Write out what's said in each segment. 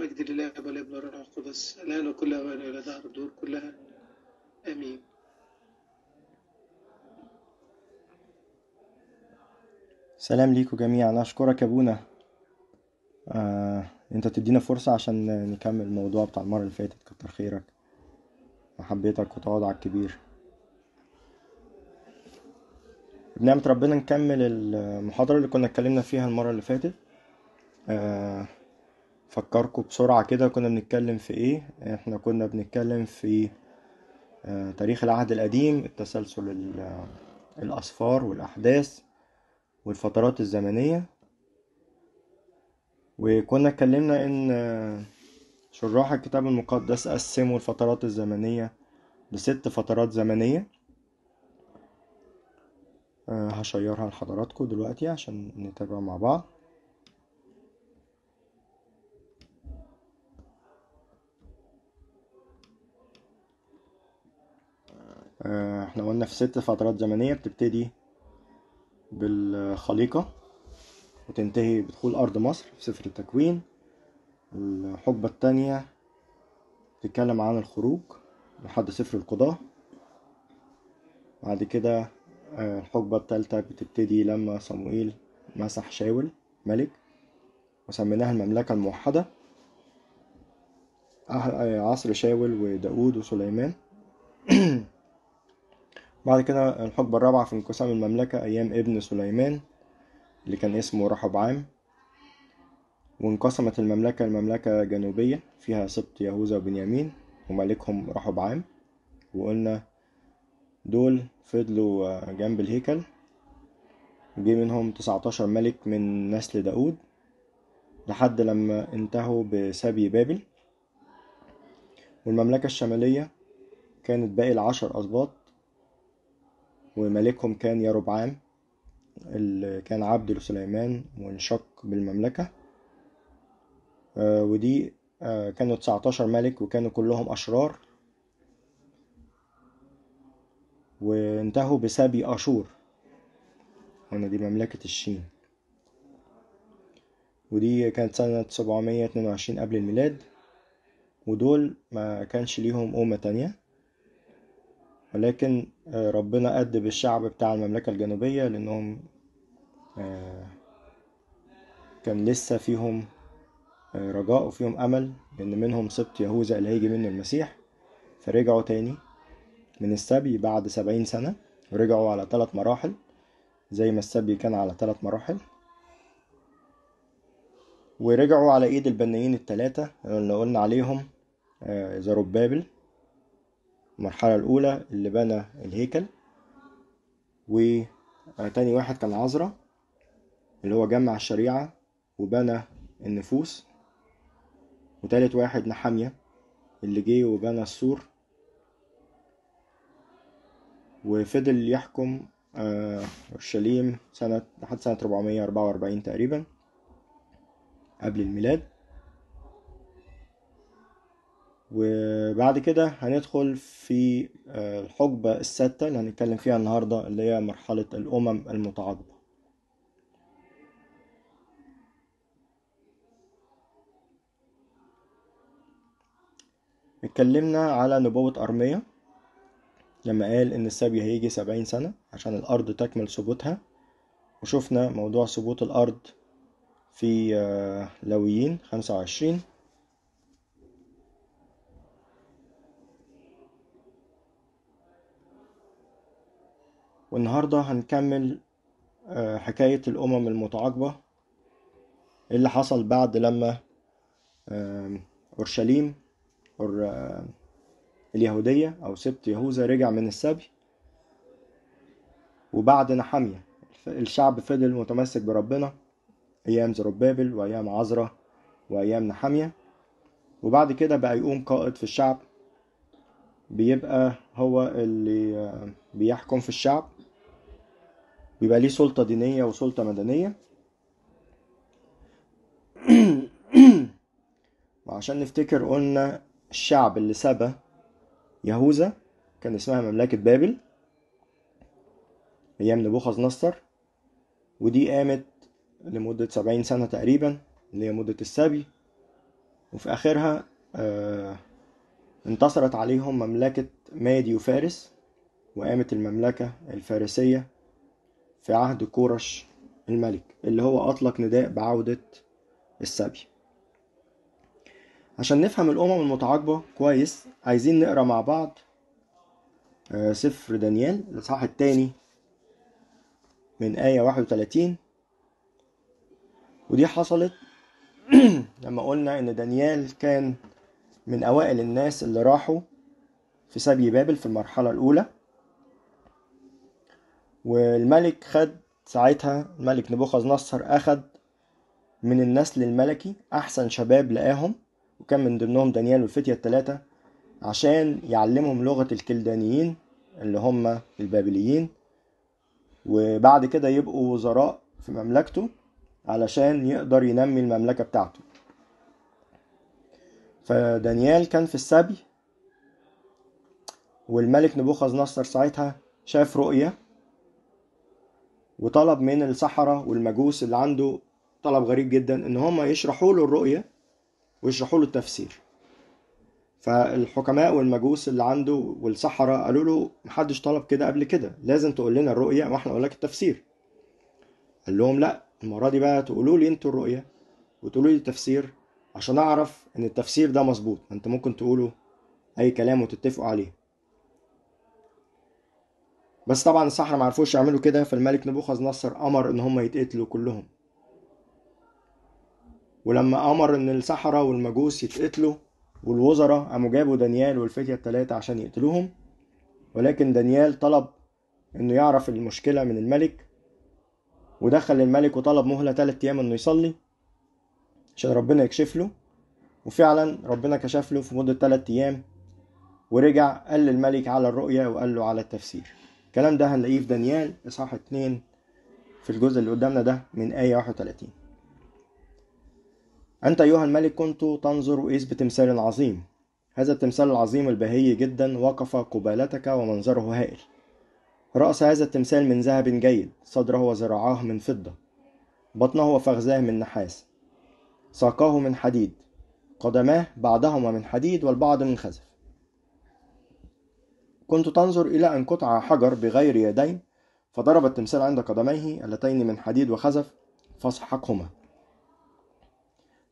المجد لله والابن والروح القدس الآن وكل أوان إلى دهر الدور كلها آمين سلام ليكم جميعا أشكرك يا أبونا آه، أنت تدينا فرصة عشان نكمل الموضوع بتاع المرة اللي فاتت كتر خيرك محبتك وتواضعك الكبير بنعمة ربنا نكمل المحاضرة اللي كنا اتكلمنا فيها المرة اللي فاتت آه فكركم بسرعة كده كنا بنتكلم في ايه احنا كنا بنتكلم في آه، تاريخ العهد القديم التسلسل الأسفار والأحداث والفترات الزمنية وكنا اتكلمنا ان آه، شراح الكتاب المقدس قسموا الفترات الزمنية لست فترات زمنية آه، هشيرها لحضراتكم دلوقتي عشان نتابع مع بعض آه، احنا قلنا في ست فترات زمنية بتبتدي بالخليقة وتنتهي بدخول أرض مصر في سفر التكوين الحقبة التانية تتكلم عن الخروج لحد سفر القضاة بعد كده آه، الحقبة التالتة بتبتدي لما صموئيل مسح شاول ملك وسميناها المملكة الموحدة أه، عصر شاول وداود وسليمان بعد كده الحقبة الرابعة في انقسام المملكة أيام ابن سليمان اللي كان اسمه رحب عام وانقسمت المملكة لمملكة جنوبية فيها سبط يهوذا وبنيامين وملكهم رحب عام وقلنا دول فضلوا جنب الهيكل جه منهم تسعتاشر ملك من نسل داود لحد لما انتهوا بسبي بابل والمملكة الشمالية كانت باقي العشر أسباط وملكهم كان يربعام اللي كان عبد لسليمان وانشق بالمملكة آه، ودي آه، كانوا 19 ملك وكانوا كلهم أشرار وانتهوا بسبي أشور هنا دي مملكة الشين ودي كانت سنة 722 قبل الميلاد ودول ما كانش ليهم أمة تانية ولكن آه، ربنا أدب الشعب بتاع المملكة الجنوبية لأنهم آه، كان لسه فيهم آه، رجاء وفيهم أمل إن منهم سبط يهوذا اللي هيجي منه المسيح فرجعوا تاني من السبي بعد سبعين سنة ورجعوا على ثلاث مراحل زي ما السبي كان على ثلاث مراحل ورجعوا على ايد البنيين التلاتة اللي قلنا عليهم بابل المرحلة الأولى اللي بنى الهيكل وتاني واحد كان عزرا اللي هو جمع الشريعة وبنى النفوس وتالت واحد نحامية اللي جه وبنى السور وفضل يحكم آه، اورشليم سنة لحد سنة 444 تقريبا قبل الميلاد وبعد كده هندخل في آه، الحقبة السادسة اللي هنتكلم فيها النهاردة اللي هي مرحلة الأمم المتعاقبة اتكلمنا على نبوة أرمية لما قال إن السبي هيجي سبعين سنة عشان الأرض تكمل ثبوتها وشفنا موضوع ثبوت الأرض في آه، لويين خمسة وعشرين والنهاردة هنكمل آه، حكاية الأمم المتعاقبة اللي حصل بعد لما أورشليم آه، اليهودية أو سبت يهوذا رجع من السبي وبعد نحمية الشعب فضل متمسك بربنا أيام زربابل وأيام عزرة وأيام نحمية وبعد كده بقى يقوم قائد في الشعب بيبقى هو اللي آه، بيحكم في الشعب بيبقى ليه سلطة دينية وسلطة مدنية وعشان نفتكر قلنا الشعب اللي سبى يهوذا كان اسمها مملكة بابل أيام نبوخذ نصر ودي قامت لمدة سبعين سنة تقريبا اللي هي مدة السبي وفي آخرها آه انتصرت عليهم مملكة مادي وفارس وقامت المملكة الفارسية في عهد كورش الملك اللي هو أطلق نداء بعودة السبي عشان نفهم الأمم المتعاقبة كويس عايزين نقرا مع بعض آه، سفر دانيال الإصحاح التاني من آية واحد وتلاتين ودي حصلت لما قلنا إن دانيال كان من أوائل الناس اللي راحوا في سبي بابل في المرحلة الأولى والملك خد ساعتها الملك نبوخذ نصر أخد من النسل الملكي أحسن شباب لقاهم وكان من ضمنهم دانيال والفتية التلاتة عشان يعلمهم لغة الكلدانيين اللي هم البابليين وبعد كده يبقوا وزراء في مملكته علشان يقدر ينمي المملكة بتاعته فدانيال كان في السبي والملك نبوخذ نصر ساعتها شاف رؤية وطلب من السحرة والمجوس اللي عنده طلب غريب جدا ان هم يشرحوا له الرؤية ويشرحوا له التفسير فالحكماء والمجوس اللي عنده والسحرة قالوا له محدش طلب كده قبل كده لازم تقول لنا الرؤية واحنا نقول لك التفسير قال لهم لا المرة دي بقى تقولوا لي انتوا الرؤية وتقولوا لي التفسير عشان اعرف ان التفسير ده مظبوط انت ممكن تقولوا اي كلام وتتفقوا عليه بس طبعا الصحراء ما عرفوش يعملوا كده فالملك نبوخذ نصر امر ان هم يتقتلوا كلهم ولما امر ان السحرة والمجوس يتقتلوا والوزراء قاموا جابوا دانيال والفتية التلاتة عشان يقتلوهم ولكن دانيال طلب انه يعرف المشكلة من الملك ودخل الملك وطلب مهلة تلات ايام انه يصلي عشان ربنا يكشف له وفعلا ربنا كشف له في مدة تلات ايام ورجع قال للملك على الرؤية وقال له على التفسير الكلام ده هنلاقيه في دانيال اصحاح 2 في الجزء اللي قدامنا ده من آية 31 أنت أيها الملك كنت تنظر إذ بتمثال عظيم هذا التمثال العظيم البهي جدا وقف قبالتك ومنظره هائل رأس هذا التمثال من ذهب جيد صدره وذراعاه من فضة بطنه وفخذاه من نحاس ساقاه من حديد قدماه بعضهما من حديد والبعض من خزف كنت تنظر إلى أن قطع حجر بغير يدين فضرب التمثال عند قدميه اللتين من حديد وخزف فاسحقهما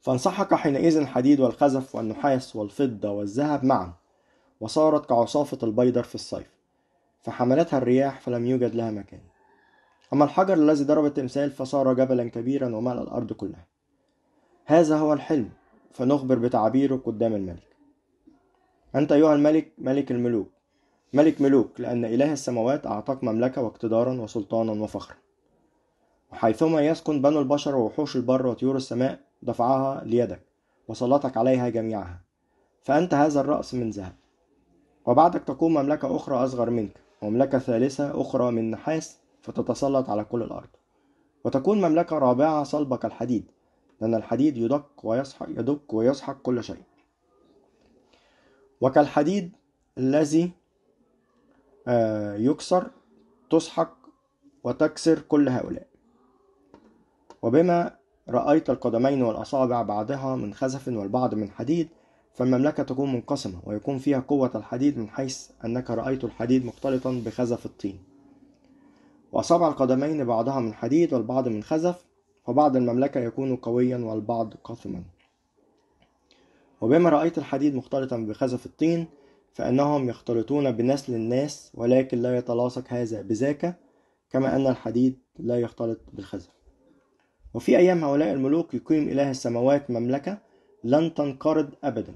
فانسحق حينئذ الحديد والخزف والنحاس والفضة والذهب معا وصارت كعصافة البيدر في الصيف فحملتها الرياح فلم يوجد لها مكان أما الحجر الذي ضرب التمثال فصار جبلا كبيرا وملأ الأرض كلها هذا هو الحلم فنخبر بتعبيره قدام الملك أنت أيها الملك ملك الملوك ملك ملوك لأن إله السماوات أعطاك مملكة واقتدارا وسلطانا وفخرا وحيثما يسكن بنو البشر ووحوش البر وطيور السماء دفعها ليدك وسلطك عليها جميعها فأنت هذا الرأس من ذهب وبعدك تقوم مملكة أخرى أصغر منك ومملكة ثالثة أخرى من نحاس فتتسلط على كل الأرض وتكون مملكة رابعة صلبة كالحديد لأن الحديد يدق ويسحق يدق ويسحق كل شيء وكالحديد الذي آه، يكسر تسحق وتكسر كل هؤلاء وبما رأيت القدمين والأصابع بعضها من خزف والبعض من حديد فالمملكة تكون منقسمة ويكون فيها قوة الحديد من حيث أنك رأيت الحديد مختلطا بخزف الطين وأصابع القدمين بعضها من حديد والبعض من خزف وبعض المملكة يكون قويا والبعض قاثما وبما رأيت الحديد مختلطا بخزف الطين فإنهم يختلطون بنسل الناس ولكن لا يتلاصق هذا بذاك كما أن الحديد لا يختلط بالخزف وفي أيام هؤلاء الملوك يقيم إله السماوات مملكة لن تنقرض أبدا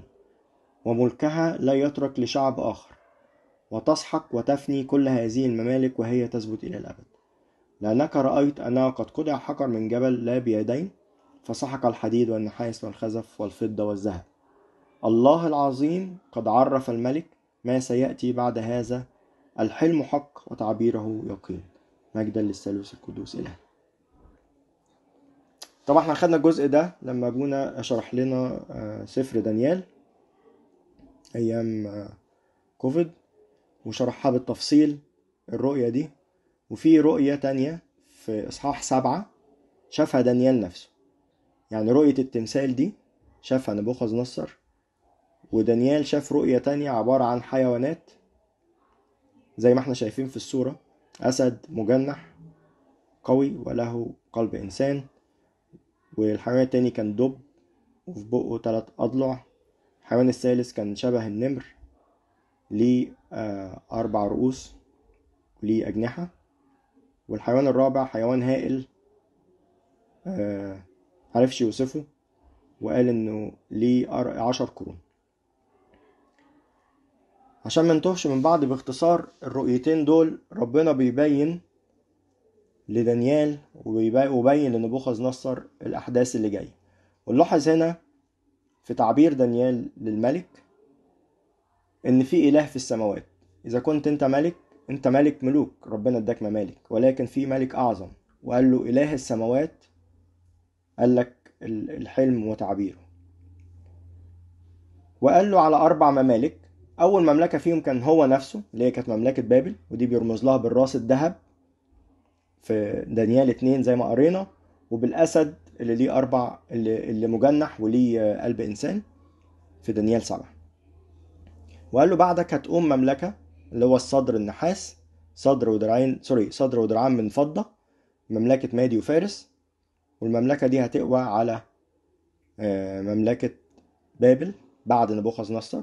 وملكها لا يترك لشعب آخر وتسحق وتفني كل هذه الممالك وهي تثبت إلى الأبد لأنك رأيت أنه قد قطع حجر من جبل لا بيدين فسحق الحديد والنحاس والخزف والفضة والذهب الله العظيم قد عرف الملك ما سيأتي بعد هذا الحلم حق وتعبيره يقين مجدا للثالوث القدوس إله طبعا احنا خدنا الجزء ده لما ابونا شرح لنا آه، سفر دانيال ايام آه، كوفيد وشرحها بالتفصيل الرؤية دي وفي رؤية تانية في اصحاح سبعة شافها دانيال نفسه يعني رؤية التمثال دي شافها نبوخذ نصر ودانيال شاف رؤية تانية عبارة عن حيوانات زي ما احنا شايفين في الصورة أسد مجنح قوي وله قلب إنسان والحيوان التاني كان دب وفي بقه تلات أضلع الحيوان الثالث كان شبه النمر ليه آه، أربع رؤوس وليه أجنحة والحيوان الرابع حيوان هائل آه، عرفش يوصفه وقال إنه ليه عشر قرون عشان ما نتوهش من بعض باختصار الرؤيتين دول ربنا بيبين لدانيال وبيبين لنبوخذ نصر الأحداث اللي جاية ونلاحظ هنا في تعبير دانيال للملك إن في إله في السماوات إذا كنت أنت ملك أنت ملك ملوك ربنا اداك ممالك ولكن في ملك أعظم وقال له إله السماوات قال لك الحلم وتعبيره وقال له على أربع ممالك أول مملكة فيهم كان هو نفسه اللي هي كانت مملكة بابل ودي بيرمز لها بالراس الذهب في دانيال اتنين زي ما قرينا وبالأسد اللي ليه أربع اللي, اللي مجنح وليه قلب إنسان في دانيال سبعة وقال له بعدك هتقوم مملكة اللي هو الصدر النحاس صدر ودراعين سوري صدر ودرعان من فضة مملكة مادي وفارس والمملكة دي هتقوى على آه، مملكة بابل بعد نبوخذ نصر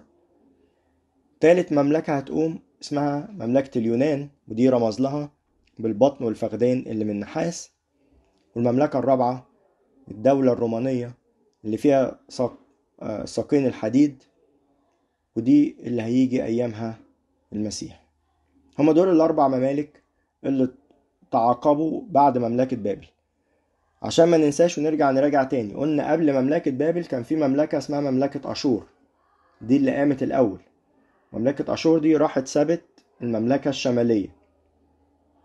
تالت مملكة هتقوم اسمها مملكة اليونان ودي رمز لها بالبطن والفخدين اللي من نحاس والمملكة الرابعة الدولة الرومانية اللي فيها آه، ساقين الحديد ودي اللي هيجي أيامها المسيح هما دول الأربع ممالك اللي تعاقبوا بعد مملكة بابل عشان ما ننساش ونرجع نراجع تاني قلنا قبل مملكة بابل كان في مملكة اسمها مملكة أشور دي اللي قامت الأول مملكة أشور دي راحت سابت المملكة الشمالية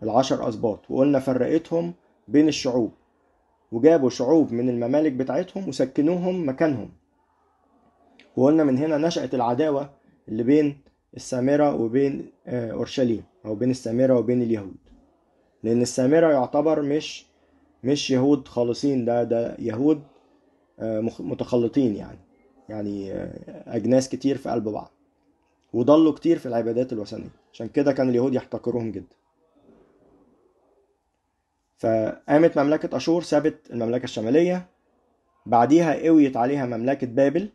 العشر أسباط وقلنا فرقتهم بين الشعوب وجابوا شعوب من الممالك بتاعتهم وسكنوهم مكانهم وقلنا من هنا نشأت العداوة اللي بين السامرة وبين آه، أورشليم أو بين السامرة وبين اليهود لأن السامرة يعتبر مش مش يهود خالصين ده ده يهود آه، متخلطين يعني يعني آه، أجناس كتير في قلب بعض وضلوا كتير في العبادات الوثنية عشان كده كان اليهود يحتقروهم جدا فقامت مملكة أشور سابت المملكة الشمالية بعديها قويت عليها مملكة بابل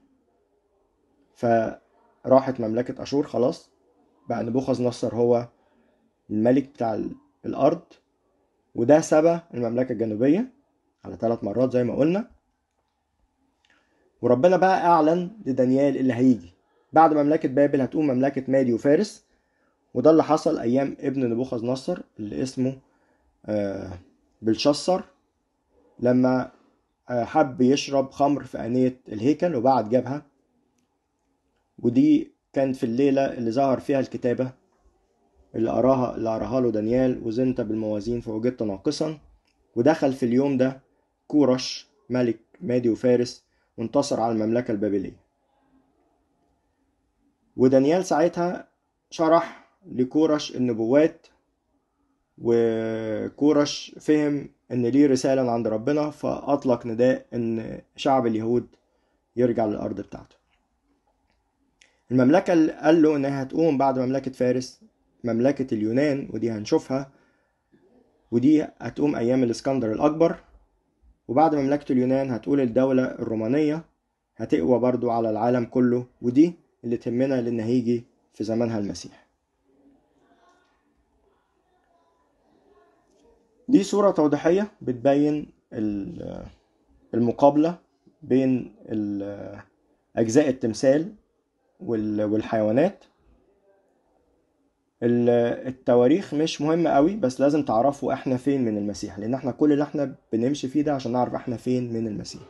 فراحت مملكة أشور خلاص بقى نبوخذ نصر هو الملك بتاع الأرض وده سبى المملكة الجنوبية على ثلاث مرات زي ما قلنا وربنا بقى أعلن لدانيال اللي هيجي بعد مملكة بابل هتقوم مملكة مادي وفارس وده اللي حصل أيام ابن نبوخذ نصر اللي اسمه آه، بلشصر لما آه، حب يشرب خمر في آنية الهيكل وبعد جابها ودي كانت في الليلة اللي ظهر فيها الكتابة اللي قراها اللي قراها له دانيال وزنت بالموازين فوجدت ناقصا ودخل في اليوم ده كورش ملك مادي وفارس وانتصر على المملكة البابلية ودانيال ساعتها شرح لكورش النبوات وكورش فهم ان ليه رسالة عند ربنا فاطلق نداء ان شعب اليهود يرجع للارض بتاعته المملكة اللي قال له انها هتقوم بعد مملكة فارس مملكة اليونان ودي هنشوفها ودي هتقوم ايام الاسكندر الاكبر وبعد مملكة اليونان هتقول الدولة الرومانية هتقوى برضو على العالم كله ودي اللي تهمنا لأن هيجي في زمانها المسيح دي صورة توضيحية بتبين المقابلة بين أجزاء التمثال والحيوانات التواريخ مش مهمة قوي بس لازم تعرفوا احنا فين من المسيح لان احنا كل اللي احنا بنمشي فيه ده عشان نعرف احنا فين من المسيح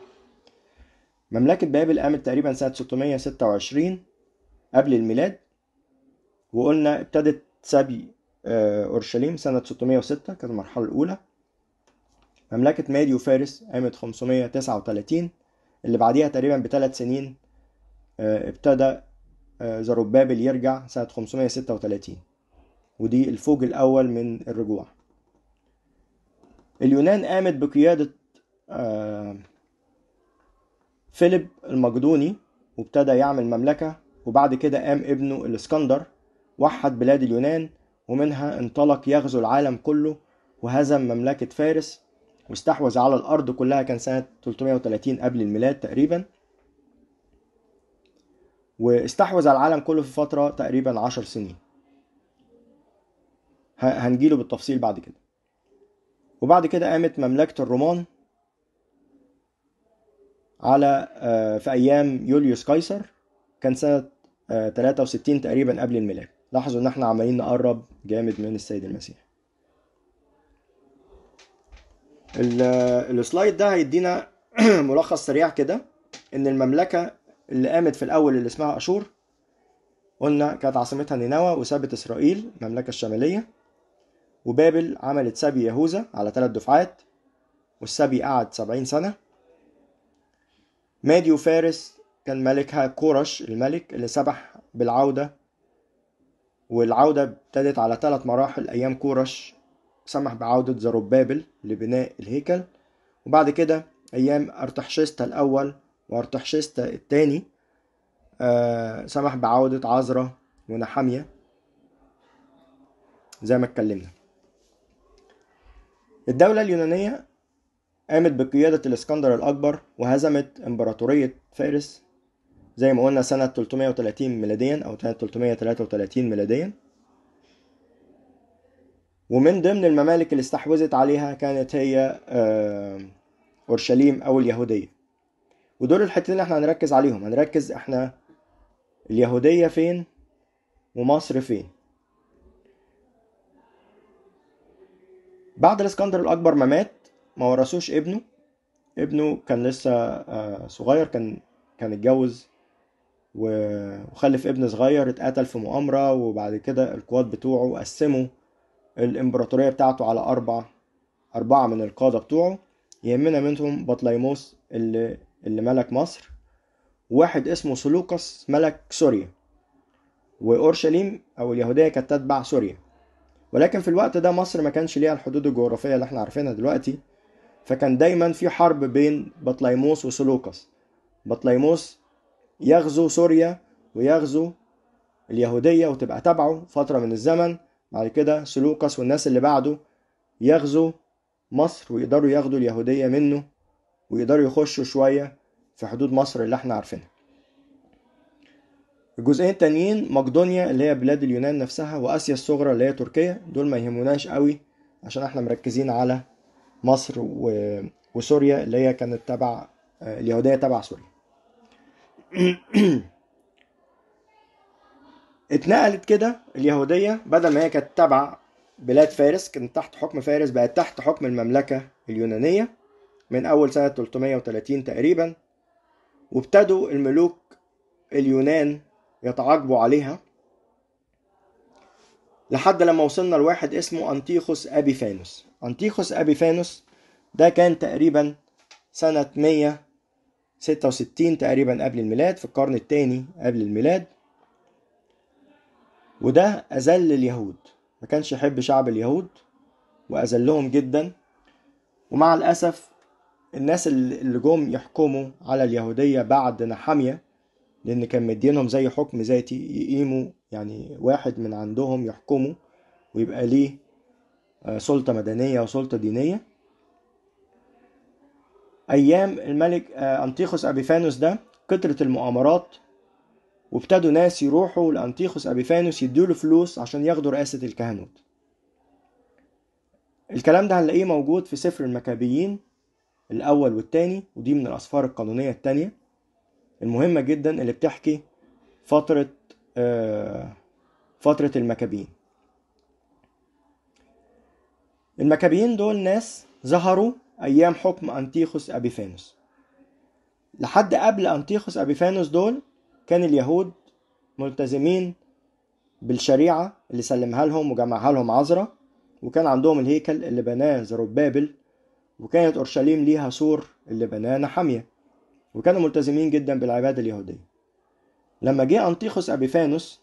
مملكة بابل قامت تقريبا سنة 626 قبل الميلاد وقلنا ابتدت سبي آه، أورشليم سنة 606 كانت المرحلة الأولى مملكة ميدي وفارس قامت 539 اللي بعديها تقريبا بثلاث سنين آه، ابتدى آه، زروبابل يرجع سنة 536 ودي الفوج الأول من الرجوع اليونان قامت بقيادة فيليب المقدوني وابتدى يعمل مملكة وبعد كده قام ابنه الاسكندر وحد بلاد اليونان ومنها انطلق يغزو العالم كله وهزم مملكة فارس واستحوذ على الأرض كلها كان سنة 330 قبل الميلاد تقريبا واستحوذ على العالم كله في فترة تقريبا عشر سنين هنجيله بالتفصيل بعد كده وبعد كده قامت مملكة الرومان على آه، في أيام يوليوس قيصر كان سنة 63 آه، تقريبا قبل الميلاد لاحظوا ان احنا عمالين نقرب جامد من السيد المسيح آه، السلايد ده هيدينا ملخص سريع كده ان المملكة اللي قامت في الاول اللي اسمها اشور قلنا كانت عاصمتها نينوى وسابت اسرائيل المملكة الشمالية وبابل عملت سبي يهوذا على ثلاث دفعات والسبي قعد سبعين سنة مادي وفارس كان ملكها كورش الملك اللي سبح بالعودة والعودة ابتدت على ثلاث مراحل أيام كورش سمح بعودة زروبابل لبناء الهيكل وبعد كده أيام أرتحشستا الأول وأرتحشستا الثاني آه سمح بعودة عزرة ونحامية زي ما اتكلمنا الدولة اليونانية قامت بقيادة الإسكندر الأكبر وهزمت إمبراطورية فارس زي ما قلنا سنة 330 ميلاديا أو سنة 333 ميلاديا ومن ضمن الممالك اللي استحوذت عليها كانت هي آه، أورشليم أو اليهودية ودول الحتتين اللي احنا هنركز عليهم هنركز احنا اليهودية فين ومصر فين بعد الاسكندر الأكبر ما مات ما ورثوش ابنه ابنه كان لسه آه، صغير كان كان اتجوز وخلف ابن صغير اتقتل في مؤامرة وبعد كده القواد بتوعه قسموا الإمبراطورية بتاعته على أربع أربعة من القادة بتوعه يهمنا منهم بطليموس اللي, اللي ملك مصر واحد اسمه سلوكس ملك سوريا وأورشليم أو اليهودية كانت تتبع سوريا ولكن في الوقت ده مصر ما كانش ليها الحدود الجغرافية اللي احنا عارفينها دلوقتي فكان دايما في حرب بين بطليموس وسلوكس بطليموس يغزو سوريا ويغزو اليهودية وتبقى تبعه فترة من الزمن بعد كده سلوكس والناس اللي بعده يغزو مصر ويقدروا ياخدوا اليهودية منه ويقدروا يخشوا شوية في حدود مصر اللي احنا عارفينها الجزئين التانيين مقدونيا اللي هي بلاد اليونان نفسها وآسيا الصغرى اللي هي تركيا دول ما يهموناش قوي عشان احنا مركزين على مصر وسوريا اللي هي كانت تبع اليهودية تبع سوريا اتنقلت كده اليهودية بدل ما هي كانت تبع بلاد فارس كانت تحت حكم فارس بقت تحت حكم المملكة اليونانية من أول سنة 330 تقريبا وابتدوا الملوك اليونان يتعاقبوا عليها لحد لما وصلنا لواحد اسمه أنتيخوس أبيفانوس أنتيخوس أبيفانوس ده كان تقريبا سنة 100 66 تقريبا قبل الميلاد في القرن الثاني قبل الميلاد وده أذل اليهود ما كانش يحب شعب اليهود وأذلهم جدا ومع الأسف الناس اللي جم يحكموا على اليهودية بعد نحامية لأن كان مدينهم زي حكم ذاتي يقيموا يعني واحد من عندهم يحكموا ويبقى ليه آه، سلطة مدنية وسلطة دينية أيام الملك آه، أنطيخوس أبيفانوس ده كترة المؤامرات وابتدوا ناس يروحوا لأنطيخوس أبيفانوس يدوا له فلوس عشان ياخدوا رئاسة الكهنوت الكلام ده هنلاقيه موجود في سفر المكابيين الأول والتاني ودي من الأسفار القانونية التانية المهمة جدا اللي بتحكي فترة آه، فترة المكابيين المكابيين دول ناس ظهروا أيام حكم أنتيخوس أبيفانوس لحد قبل أنتيخوس أبيفانوس دول كان اليهود ملتزمين بالشريعة اللي سلمها لهم وجمعها لهم عذرة وكان عندهم الهيكل اللي بناه زروبابل وكانت أورشليم ليها سور اللي بناه نحامية وكانوا ملتزمين جدا بالعبادة اليهودية لما جه أنتيخوس أبيفانوس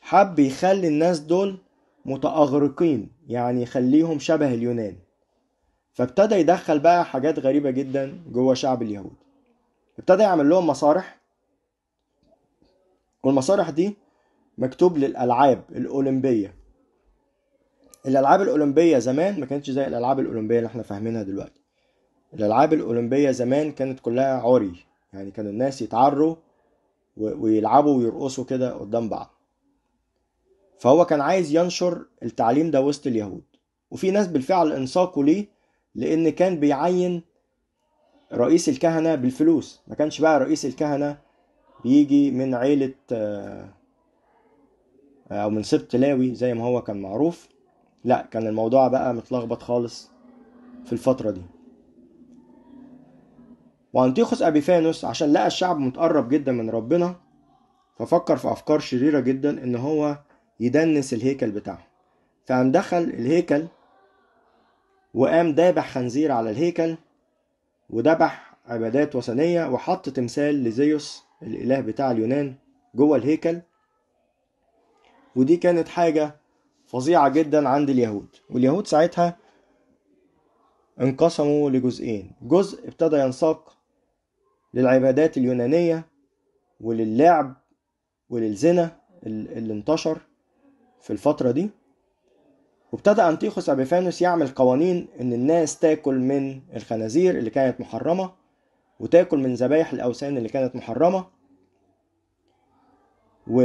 حب يخلي الناس دول متأغرقين يعني يخليهم شبه اليونان فابتدى يدخل بقى حاجات غريبة جدا جوه شعب اليهود ابتدى يعمل لهم مسارح والمسارح دي مكتوب للألعاب الأولمبية الألعاب الأولمبية زمان ما كانتش زي الألعاب الأولمبية اللي احنا فاهمينها دلوقتي الألعاب الأولمبية زمان كانت كلها عري يعني كان الناس يتعروا ويلعبوا ويرقصوا كده قدام بعض فهو كان عايز ينشر التعليم ده وسط اليهود وفي ناس بالفعل انساقوا ليه لأن كان بيعين رئيس الكهنة بالفلوس ما كانش بقى رئيس الكهنة بيجي من عيلة آه، أو من سبط لاوي زي ما هو كان معروف لا كان الموضوع بقى متلخبط خالص في الفترة دي وأنتيخوس أبيفانوس عشان لقى الشعب متقرب جدا من ربنا ففكر في أفكار شريرة جدا إن هو يدنس الهيكل بتاعه فقام دخل الهيكل وقام دابح خنزير على الهيكل وذبح عبادات وثنية وحط تمثال لزيوس الإله بتاع اليونان جوه الهيكل ودي كانت حاجة فظيعة جدا عند اليهود واليهود ساعتها انقسموا لجزئين جزء ابتدى ينساق للعبادات اليونانية وللعب وللزنا اللي انتشر في الفترة دي وابتدى أنتيخوس أبيفانوس يعمل قوانين إن الناس تاكل من الخنازير اللي كانت محرمة وتاكل من ذبايح الأوثان اللي كانت محرمة و...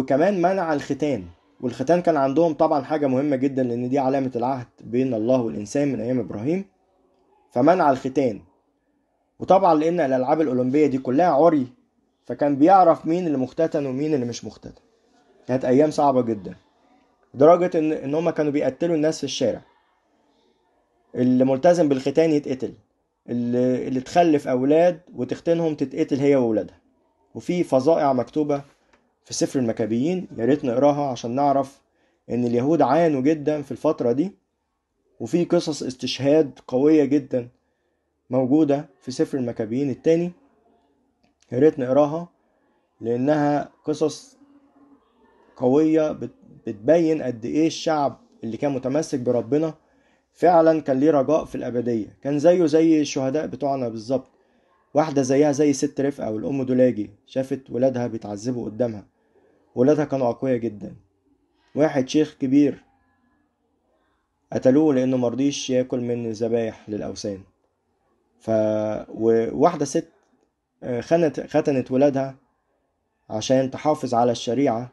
وكمان منع الختان والختان كان عندهم طبعا حاجة مهمة جدا لأن دي علامة العهد بين الله والإنسان من أيام إبراهيم فمنع الختان وطبعا لأن الألعاب الأولمبية دي كلها عري فكان بيعرف مين اللي مختتن ومين اللي مش مختتن كانت أيام صعبة جدا لدرجة إن إن هما كانوا بيقتلوا الناس في الشارع اللي ملتزم بالختان يتقتل اللي, اللي تخلف أولاد وتختنهم تتقتل هي وأولادها. وفي فظائع مكتوبة في سفر المكابيين يا ريت نقراها عشان نعرف إن اليهود عانوا جدا في الفترة دي وفي قصص استشهاد قوية جدا موجودة في سفر المكابيين التاني يا ريت نقراها لأنها قصص قوية بت بتبين قد ايه الشعب اللي كان متمسك بربنا فعلا كان ليه رجاء في الابديه كان زيه زي الشهداء بتوعنا بالظبط واحده زيها زي ست رفقه والام دولاجي شافت ولادها بيتعذبوا قدامها ولادها كانوا اقوياء جدا واحد شيخ كبير قتلوه لانه مرضيش ياكل من الذبايح للاوثان ف وواحده ست آه، خنت ختنت ولادها عشان تحافظ على الشريعه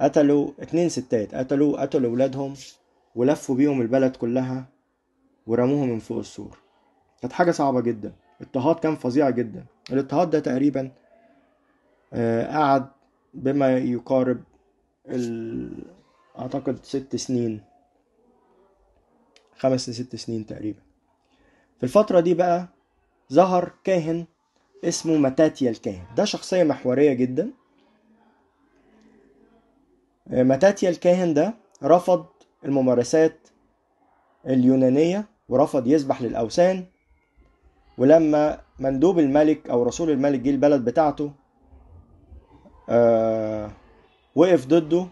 قتلوا اتنين ستات قتلوا قتلوا ولادهم ولفوا بيهم البلد كلها ورموهم من فوق السور كانت حاجة صعبة جدا اضطهاد كان فظيع جدا الاضطهاد ده تقريبا آه، قعد بما يقارب ال... اعتقد ست سنين خمس لست سنين تقريبا في الفترة دي بقى ظهر كاهن اسمه متاتيا الكاهن ده شخصية محورية جدا متاتيا الكاهن ده رفض الممارسات اليونانية ورفض يسبح للأوثان ولما مندوب الملك أو رسول الملك جه البلد بتاعته آه، وقف ضده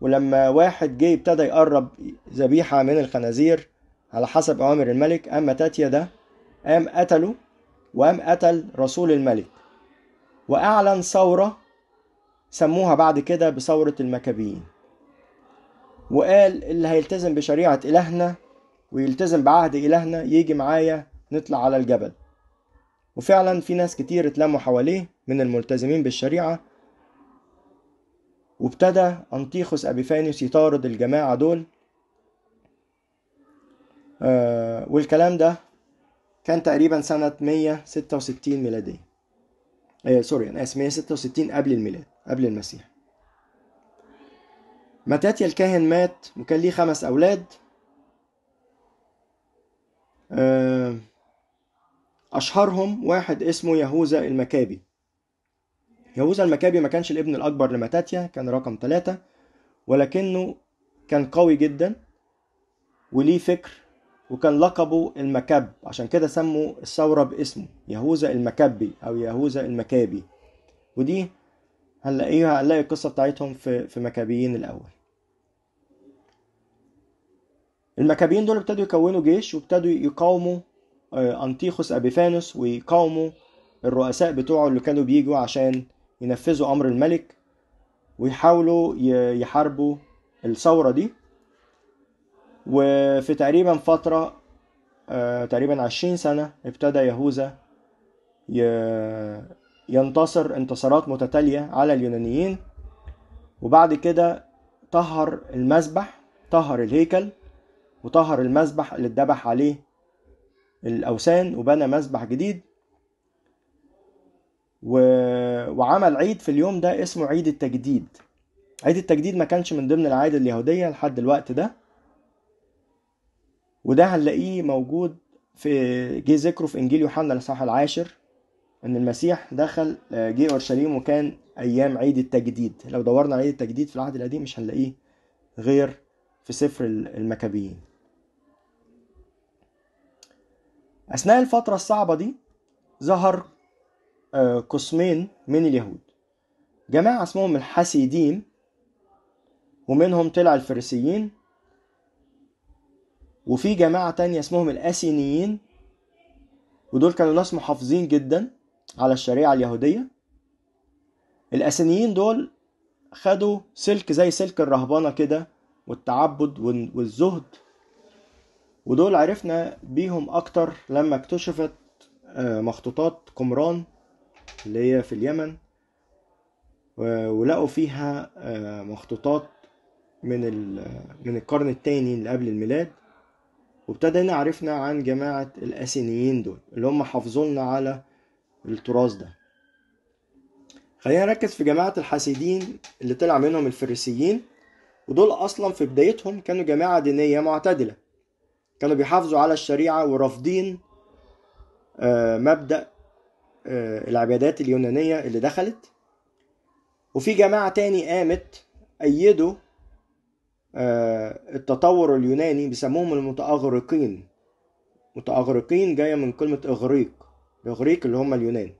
ولما واحد جه ابتدى يقرب ذبيحة من الخنازير على حسب أوامر الملك قام متاتيا ده قام قتله وقام قتل رسول الملك وأعلن ثورة سموها بعد كده بثورة المكابيين وقال اللي هيلتزم بشريعة إلهنا ويلتزم بعهد إلهنا يجي معايا نطلع على الجبل وفعلا في ناس كتير اتلموا حواليه من الملتزمين بالشريعة وابتدى أنطيخوس أبيفانيوس يطارد الجماعة دول آه والكلام ده كان تقريبا سنة 166 ميلادية آه سوري أنا آسف 166 قبل الميلاد قبل المسيح متاتيا الكاهن مات وكان ليه خمس أولاد آه، أشهرهم واحد اسمه يهوذا المكابي يهوذا المكابي ما كانش الابن الأكبر لمتاتيا كان رقم ثلاثة ولكنه كان قوي جدا وليه فكر وكان لقبه المكب عشان كده سموا الثورة باسمه يهوذا المكبي أو يهوذا المكابي ودي هنلاقيها هنلاقي القصة بتاعتهم في في مكابيين الأول المكابيين دول ابتدوا يكونوا جيش وابتدوا يقاوموا آه، أنتيخوس أبيفانوس ويقاوموا الرؤساء بتوعه اللي كانوا بيجوا عشان ينفذوا أمر الملك ويحاولوا يحاربوا الثورة دي وفي تقريبا فترة آه، تقريبا عشرين سنة ابتدى يهوذا ينتصر انتصارات متتالية على اليونانيين وبعد كده طهر المذبح طهر الهيكل وطهر المذبح اللي اتذبح عليه الأوثان وبنى مذبح جديد و... وعمل عيد في اليوم ده اسمه عيد التجديد عيد التجديد ما كانش من ضمن العيد اليهودية لحد الوقت ده وده هنلاقيه موجود في جه ذكره في انجيل يوحنا الاصحاح العاشر ان المسيح دخل آه، جه اورشليم وكان ايام عيد التجديد لو دورنا على عيد التجديد في العهد القديم مش هنلاقيه غير في سفر المكابيين اثناء الفتره الصعبه دي ظهر آه، قسمين من اليهود جماعه اسمهم الحسيدين ومنهم طلع الفريسيين وفي جماعه تانية اسمهم الاسينيين ودول كانوا ناس محافظين جدا على الشريعة اليهودية الأسينيين دول خدوا سلك زي سلك الرهبنة كده والتعبد والزهد ودول عرفنا بيهم أكتر لما اكتشفت آه، مخطوطات قمران اللي هي في اليمن ولقوا فيها آه، مخطوطات من من القرن الثاني اللي قبل الميلاد وابتدينا عرفنا عن جماعة الأسينيين دول اللي هم حافظوا على التراث ده خلينا نركز في جماعة الحاسدين اللي طلع منهم الفريسيين ودول أصلا في بدايتهم كانوا جماعة دينية معتدلة كانوا بيحافظوا على الشريعة ورافضين آه، مبدأ آه، العبادات اليونانية اللي دخلت وفي جماعة تاني قامت أيدوا آه، التطور اليوناني بيسموهم المتأغرقين متأغرقين جاية من كلمة إغريق الإغريق اللي هم اليونان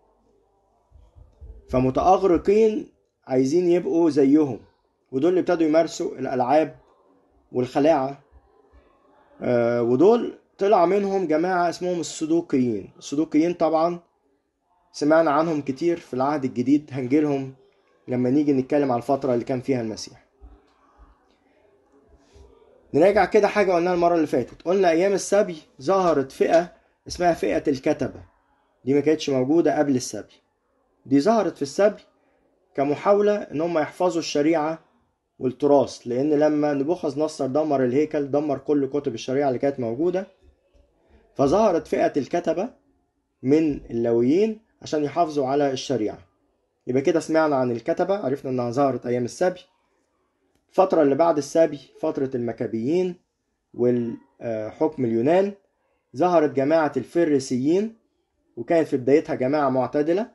فمتأغرقين عايزين يبقوا زيهم ودول اللي ابتدوا يمارسوا الألعاب والخلاعة آه، ودول طلع منهم جماعة اسمهم الصدوقيين الصدوقيين طبعا سمعنا عنهم كتير في العهد الجديد هنجيلهم لما نيجي نتكلم عن الفترة اللي كان فيها المسيح نراجع كده حاجة قلناها المرة اللي فاتت قلنا أيام السبي ظهرت فئة اسمها فئة الكتبة دي ما كانتش موجودة قبل السبي دي ظهرت في السبي كمحاولة إن هم يحفظوا الشريعة والتراث لأن لما نبوخذ نصر دمر الهيكل دمر كل كتب الشريعة اللي كانت موجودة فظهرت فئة الكتبة من اللويين عشان يحافظوا على الشريعة يبقى كده سمعنا عن الكتبة عرفنا إنها ظهرت أيام السبي الفترة اللي بعد السبي فترة المكابيين والحكم اليونان ظهرت جماعة الفريسيين وكانت في بدايتها جماعة معتدلة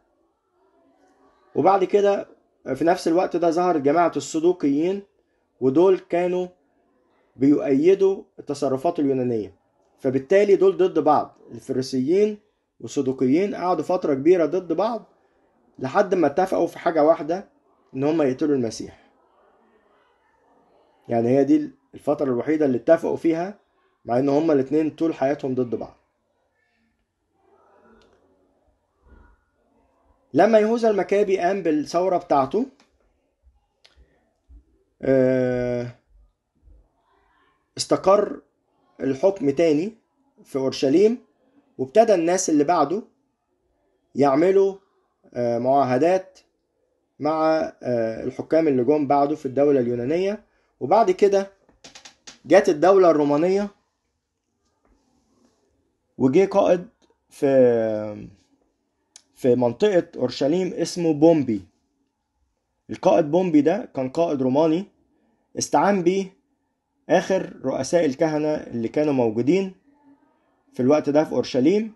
وبعد كده في نفس الوقت ده ظهرت جماعة الصدوقيين ودول كانوا بيؤيدوا التصرفات اليونانية فبالتالي دول ضد بعض الفريسيين والصدوقيين قعدوا فترة كبيرة ضد بعض لحد ما اتفقوا في حاجة واحدة إن هم يقتلوا المسيح يعني هي دي الفترة الوحيدة اللي اتفقوا فيها مع إن هما الاتنين طول حياتهم ضد بعض لما يهوذا المكابي قام بالثوره بتاعته آه، استقر الحكم تاني في اورشليم وابتدى الناس اللي بعده يعملوا آه، معاهدات مع آه، الحكام اللي جم بعده في الدوله اليونانيه وبعد كده جت الدوله الرومانيه وجه قائد في في منطقة أورشليم اسمه بومبي القائد بومبي ده كان قائد روماني استعان بيه آخر رؤساء الكهنة اللي كانوا موجودين في الوقت ده في أورشليم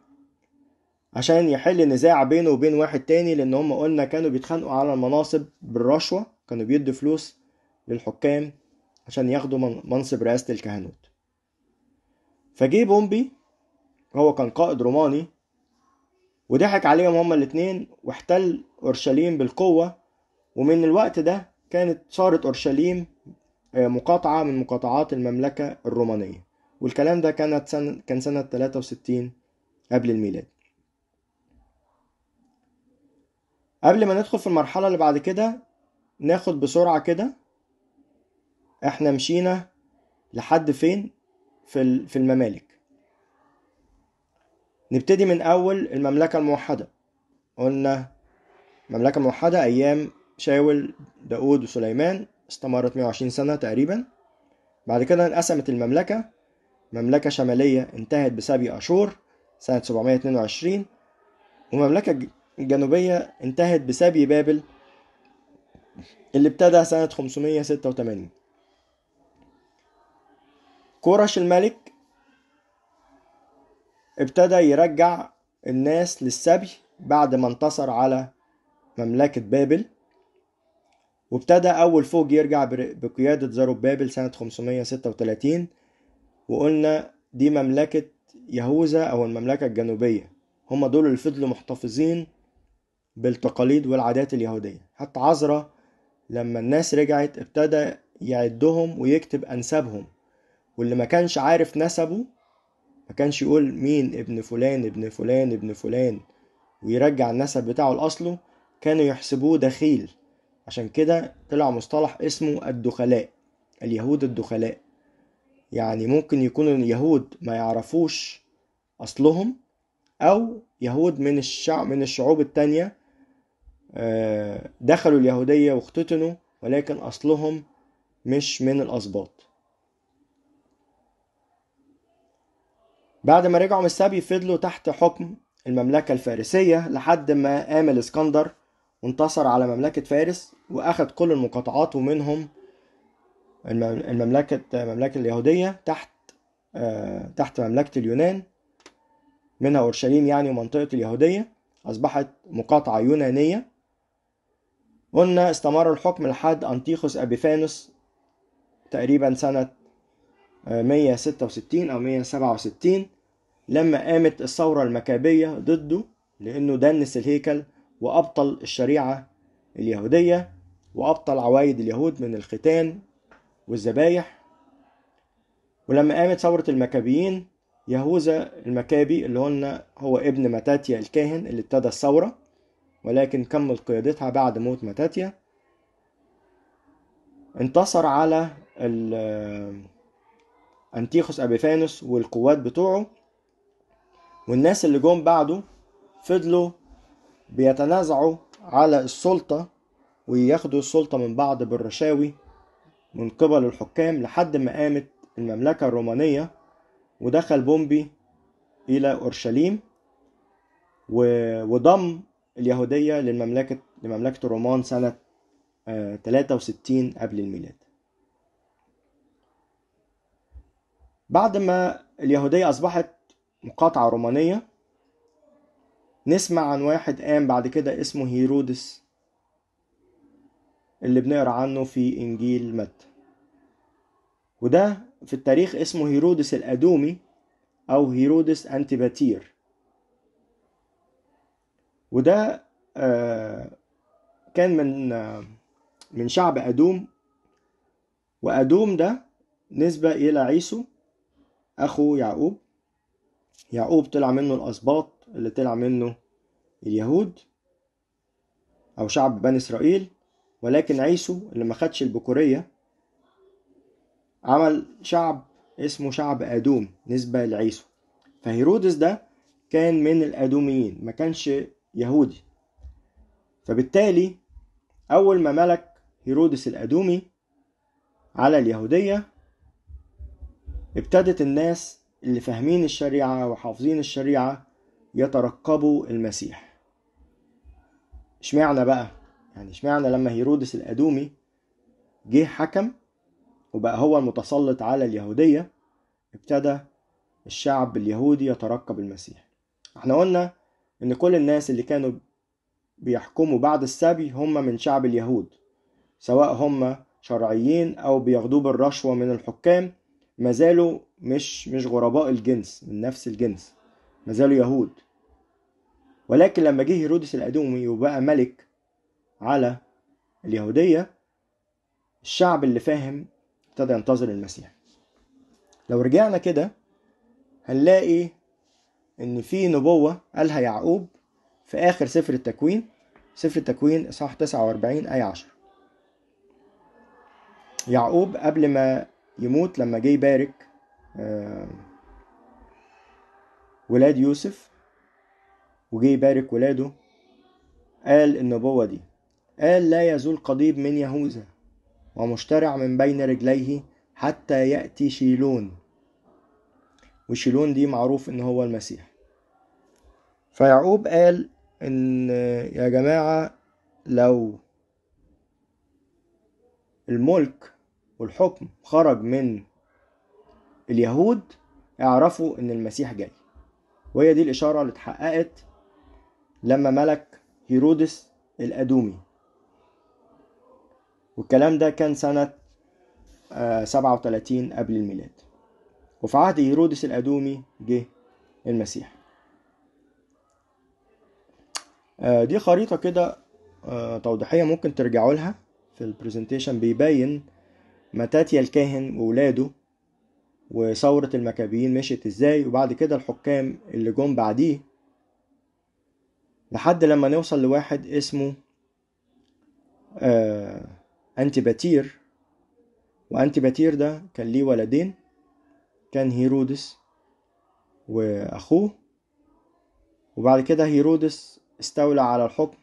عشان يحل نزاع بينه وبين واحد تاني لأن هم قلنا كانوا بيتخانقوا على المناصب بالرشوة كانوا بيدوا فلوس للحكام عشان ياخدوا منصب رئاسة الكهنوت فجي بومبي هو كان قائد روماني وضحك عليهم هما الاتنين واحتل أورشليم بالقوة ومن الوقت ده كانت صارت أورشليم آه، مقاطعة من مقاطعات المملكة الرومانية والكلام ده كانت سنة كان سنة 63 قبل الميلاد قبل ما ندخل في المرحلة اللي بعد كده ناخد بسرعة كده احنا مشينا لحد فين في الممالك نبتدي من أول المملكة الموحدة قلنا المملكة الموحدة أيام شاول داود وسليمان استمرت 120 سنة تقريبا بعد كده انقسمت المملكة مملكة شمالية انتهت بسبي أشور سنة 722 ومملكة الجنوبية انتهت بسبي بابل اللي ابتدى سنة 586 كورش الملك ابتدى يرجع الناس للسبي بعد ما انتصر على مملكة بابل وابتدى أول فوج يرجع بقيادة زاروب بابل سنة 536 وقلنا دي مملكة يهوذا أو المملكة الجنوبية هما دول اللي فضلوا محتفظين بالتقاليد والعادات اليهودية حتى عذرا لما الناس رجعت ابتدى يعدهم ويكتب أنسابهم واللي ما كانش عارف نسبه ما كانش يقول مين ابن فلان ابن فلان ابن فلان ويرجع النسب بتاعه لأصله كانوا يحسبوه دخيل عشان كده طلع مصطلح اسمه الدخلاء اليهود الدخلاء يعني ممكن يكون اليهود ما يعرفوش أصلهم أو يهود من الشعب من الشعوب التانية آه، دخلوا اليهودية واختتنوا ولكن أصلهم مش من الأسباط بعد ما رجعوا من السبي فضلوا تحت حكم المملكة الفارسية لحد ما قام الإسكندر وانتصر على مملكة فارس وأخد كل المقاطعات ومنهم المملكة المملكة اليهودية تحت آه، تحت مملكة اليونان منها أورشليم يعني ومنطقة اليهودية أصبحت مقاطعة يونانية قلنا استمر الحكم لحد أنتيخوس أبيفانوس تقريبا سنة 166 آه، أو 167 لما قامت الثورة المكابية ضده لأنه دنس الهيكل وأبطل الشريعة اليهودية وأبطل عوايد اليهود من الختان والذبايح ولما قامت ثورة المكابيين يهوذا المكابي اللي قلنا هو ابن متاتيا الكاهن اللي ابتدى الثورة ولكن كمل قيادتها بعد موت متاتيا انتصر على آه، أنتيخوس أبيفانوس والقوات بتوعه والناس اللي جم بعده فضلوا بيتنازعوا على السلطة وياخدوا السلطة من بعض بالرشاوي من قبل الحكام لحد ما قامت المملكة الرومانية ودخل بومبي إلى أورشليم وضم اليهودية للمملكة لمملكة الرومان سنة 63 آه، قبل الميلاد بعد ما اليهودية أصبحت مقاطعة رومانية نسمع عن واحد قام بعد كده اسمه هيرودس اللي بنقرا عنه في إنجيل متى وده في التاريخ اسمه هيرودس الأدومي أو هيرودس أنتباتير وده آه، كان من من شعب أدوم وأدوم ده نسبة إلى عيسو أخو يعقوب يعقوب طلع منه الأسباط اللي طلع منه اليهود أو شعب بني إسرائيل ولكن عيسو اللي ما خدش البكورية عمل شعب اسمه شعب أدوم نسبة لعيسو فهيرودس ده كان من الأدوميين ما كانش يهودي فبالتالي أول ما ملك هيرودس الأدومي على اليهودية ابتدت الناس اللي فاهمين الشريعة وحافظين الشريعة يترقبوا المسيح اشمعنى بقى يعني اشمعنى لما هيرودس الأدومي جه حكم وبقى هو المتسلط على اليهودية ابتدى الشعب اليهودي يترقب المسيح احنا قلنا ان كل الناس اللي كانوا بيحكموا بعد السبي هم من شعب اليهود سواء هم شرعيين او بياخدوه بالرشوة من الحكام ما زالوا مش مش غرباء الجنس من نفس الجنس ما زالوا يهود ولكن لما جه هيرودس الأدومي وبقى ملك على اليهودية الشعب اللي فاهم ابتدى ينتظر المسيح لو رجعنا كده هنلاقي ان في نبوة قالها يعقوب في آخر سفر التكوين سفر التكوين إصحاح 49 آية 10 يعقوب قبل ما يموت لما جه يبارك آه، ولاد يوسف وجه يبارك ولاده قال النبوة دي قال لا يزول قضيب من يهوذا ومشترع من بين رجليه حتى يأتي شيلون وشيلون دي معروف ان هو المسيح فيعقوب قال ان آه، يا جماعة لو الملك والحكم خرج من اليهود اعرفوا ان المسيح جاي وهي دي الاشاره اللي اتحققت لما ملك هيرودس الادومي والكلام ده كان سنة 37 آه، قبل الميلاد وفي عهد هيرودس الأدومي جه المسيح آه، دي خريطة كده آه، توضيحية ممكن ترجعوا لها في البرزنتيشن بيبين متاتيا الكاهن وولاده وثورة المكابيين مشيت ازاي وبعد كده الحكام اللي جم بعديه لحد لما نوصل لواحد اسمه آه أنتباتير وأنتباتير ده كان ليه ولدين كان هيرودس وأخوه وبعد كده هيرودس استولى على الحكم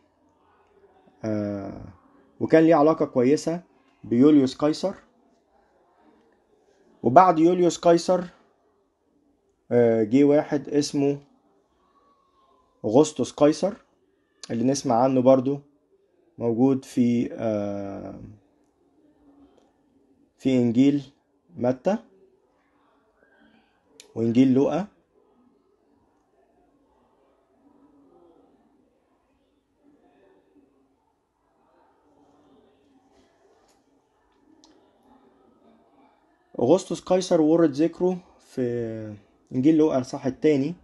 آه وكان ليه علاقة كويسة بيوليوس قيصر وبعد يوليوس قيصر آه، جه واحد اسمه أغسطس قيصر اللي نسمع عنه برضو موجود في آه، في إنجيل متى وإنجيل لوقا أغسطس قيصر ورد ذكره في إنجيل لوقا الإصحاح التاني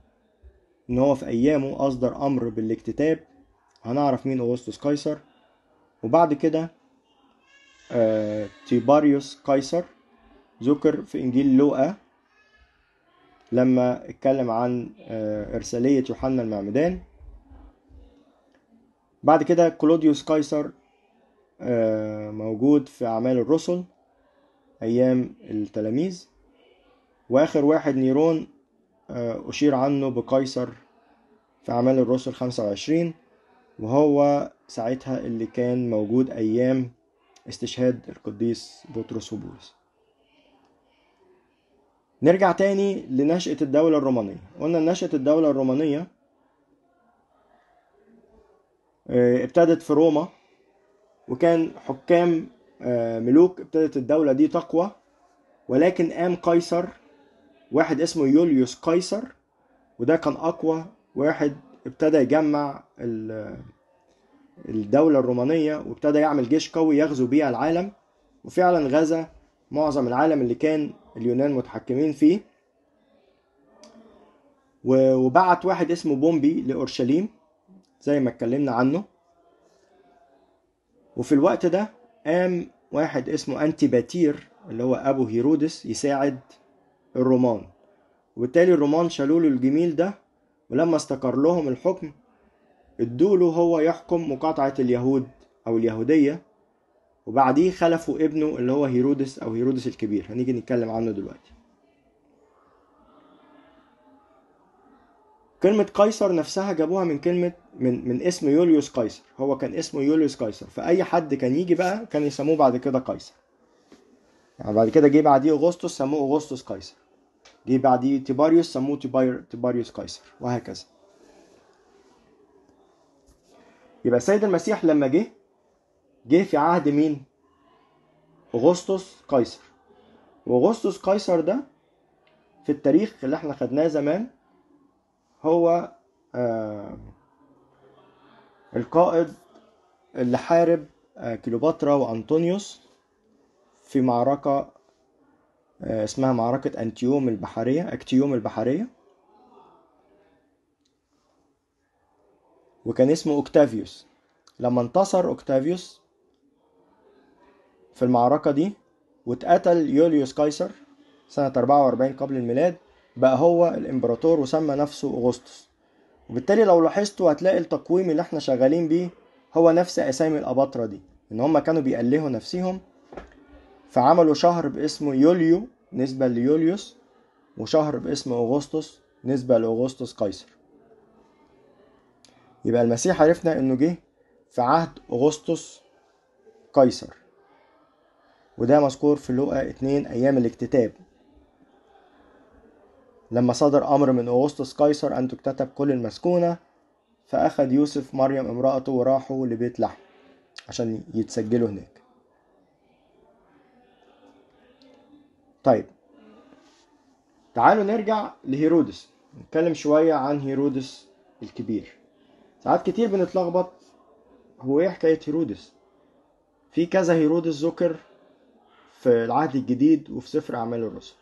إن هو في أيامه أصدر أمر بالاكتتاب هنعرف مين أغسطس قيصر وبعد كده آه تيباريوس قيصر ذكر في إنجيل لوقا لما اتكلم عن آه إرسالية يوحنا المعمدان بعد كده كلوديوس قيصر آه موجود في أعمال الرسل أيام التلاميذ وآخر واحد نيرون آه، أشير عنه بقيصر في أعمال الرسل 25 وهو ساعتها اللي كان موجود أيام استشهاد القديس بطرس وبولس نرجع تاني لنشأة الدولة الرومانية قلنا نشأة الدولة الرومانية آه، ابتدت في روما وكان حكام آه، ملوك ابتدت الدولة دي تقوى ولكن قام قيصر واحد اسمه يوليوس قيصر وده كان أقوى واحد ابتدى يجمع الدولة الرومانية وابتدى يعمل جيش قوي يغزو بيه العالم وفعلا غزا معظم العالم اللي كان اليونان متحكمين فيه وبعت واحد اسمه بومبي لأورشليم زي ما اتكلمنا عنه وفي الوقت ده قام واحد اسمه أنتيباتير اللي هو أبو هيرودس يساعد الرومان وبالتالي الرومان شالوا له الجميل ده ولما استقر لهم الحكم ادوله هو يحكم مقاطعة اليهود أو اليهودية وبعديه خلفوا ابنه اللي هو هيرودس أو هيرودس الكبير هنيجي نتكلم عنه دلوقتي كلمة قيصر نفسها جابوها من كلمة من من اسم يوليوس قيصر هو كان اسمه يوليوس قيصر فأي حد كان يجي بقى كان يسموه بعد كده قيصر يعني بعد كده جه بعديه أغسطس سموه أغسطس قيصر جه بعديه تيباريوس سموه تيبير تيباريوس قيصر وهكذا يبقى السيد المسيح لما جه جه في عهد مين؟ أغسطس قيصر وأغسطس قيصر ده في التاريخ اللي احنا خدناه زمان هو آه، القائد اللي حارب آه، كليوباترا وأنطونيوس في معركة آه، اسمها معركة أنتيوم البحرية أكتيوم البحرية وكان اسمه أوكتافيوس لما انتصر أوكتافيوس في المعركة دي واتقتل يوليوس قيصر سنة 44 قبل الميلاد بقى هو الامبراطور وسمى نفسه أغسطس وبالتالي لو لاحظتوا هتلاقي التقويم اللي احنا شغالين بيه هو نفس أسامي الأباطرة دي إن هم كانوا بيألهوا نفسهم فعملوا شهر باسمه يوليو نسبة ليوليوس وشهر باسم أغسطس نسبة لأغسطس قيصر يبقى المسيح عرفنا إنه جه في عهد أغسطس قيصر وده مذكور في لوقا 2 أيام الاكتتاب لما صدر أمر من أغسطس قيصر أن تكتتب كل المسكونة فأخذ يوسف مريم امرأته وراحوا لبيت لحم عشان يتسجلوا هناك طيب تعالوا نرجع لهيرودس نتكلم شوية عن هيرودس الكبير ساعات كتير بنتلخبط هو ايه حكاية هيرودس في كذا هيرودس ذكر في العهد الجديد وفي سفر أعمال الرسل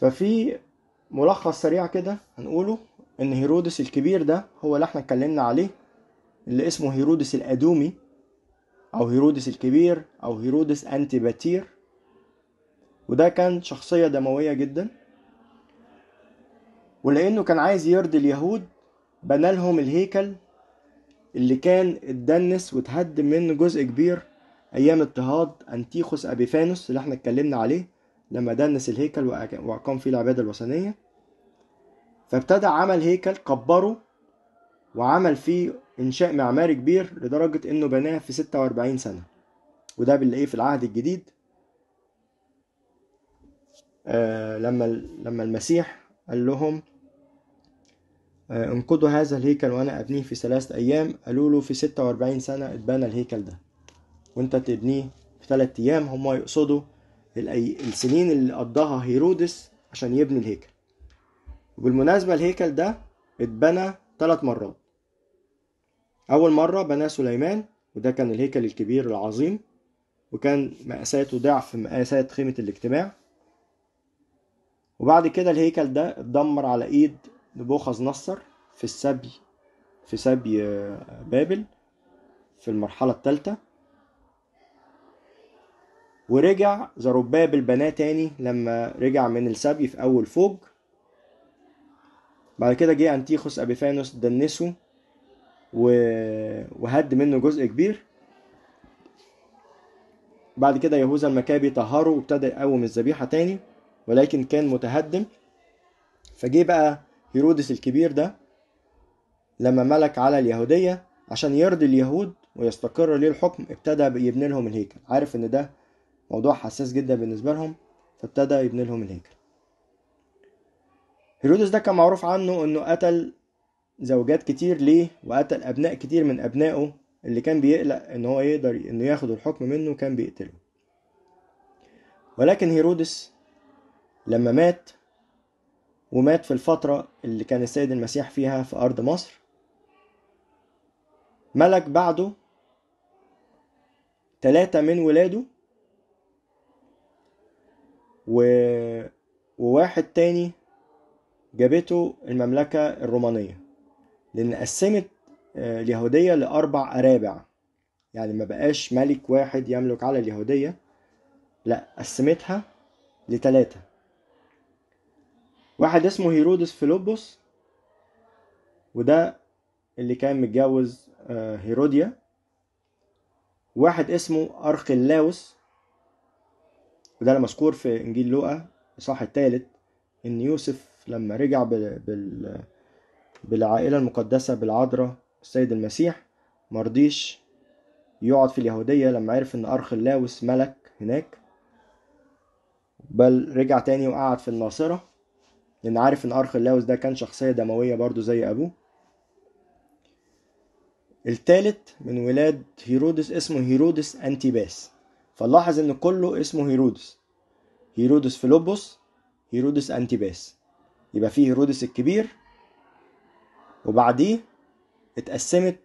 ففي ملخص سريع كده هنقوله ان هيرودس الكبير ده هو اللي احنا اتكلمنا عليه اللي اسمه هيرودس الادومي او هيرودس الكبير او هيرودس انتباتير وده كان شخصيه دمويه جدا ولانه كان عايز يرضي اليهود بنى لهم الهيكل اللي كان اتدنس واتهدم منه جزء كبير ايام اضطهاد انتيخوس ابيفانوس اللي احنا اتكلمنا عليه لما دنس الهيكل وأقام فيه العبادة الوثنية فابتدى عمل هيكل كبره وعمل فيه إنشاء معماري كبير لدرجة إنه بناه في 46 سنة وده بنلاقيه في العهد الجديد آه لما لما المسيح قال لهم آه انقضوا هذا الهيكل وأنا أبنيه في ثلاثة أيام قالوا له في ستة واربعين سنة اتبنى الهيكل ده وأنت تبنيه في ثلاثة أيام هما يقصدوا السنين اللي قضاها هيرودس عشان يبني الهيكل وبالمناسبة الهيكل ده اتبنى ثلاث مرات أول مرة بناه سليمان وده كان الهيكل الكبير العظيم وكان مقاساته ضعف مقاسات خيمة الاجتماع وبعد كده الهيكل ده اتدمر على ايد نبوخذ نصر في السبي في سبي آه، بابل في المرحلة الثالثة ورجع زرباب البناه تاني لما رجع من السبي في أول فوج بعد كده جه أنتيخوس أبيفانوس دنسه وهد منه جزء كبير بعد كده يهوذا المكابي طهره وابتدى يقوم الذبيحة تاني ولكن كان متهدم فجه بقى هيرودس الكبير ده لما ملك على اليهودية عشان يرضي اليهود ويستقر ليه الحكم ابتدى يبني لهم الهيكل عارف ان ده موضوع حساس جدا بالنسبة لهم فابتدى يبني لهم الهيكل هيرودس ده كان معروف عنه انه قتل زوجات كتير ليه وقتل ابناء كتير من ابنائه اللي كان بيقلق ان هو يقدر انه ياخد الحكم منه كان بيقتله ولكن هيرودس لما مات ومات في الفترة اللي كان السيد المسيح فيها في أرض مصر ملك بعده تلاتة من ولاده و... وواحد تاني جابته المملكة الرومانية لأن قسمت آه، اليهودية لأربع أرابع يعني ما بقاش ملك واحد يملك على اليهودية لا قسمتها لتلاتة واحد اسمه هيرودس فيلوبوس وده اللي كان متجوز آه، هيروديا واحد اسمه أرخلاوس وده مذكور في إنجيل لوقا الإصحاح الثالث إن يوسف لما رجع بال... بالعائلة المقدسة بالعذراء السيد المسيح مرضيش يقعد في اليهودية لما عرف إن أرخلاوس ملك هناك بل رجع تاني وقعد في الناصرة لأن عارف إن أرخلاوس ده كان شخصية دموية برضو زي أبوه التالت من ولاد هيرودس اسمه هيرودس أنتيباس فنلاحظ ان كله اسمه هيرودس هيرودس فيلوبوس هيرودس انتيباس يبقى فيه هيرودس الكبير وبعديه اتقسمت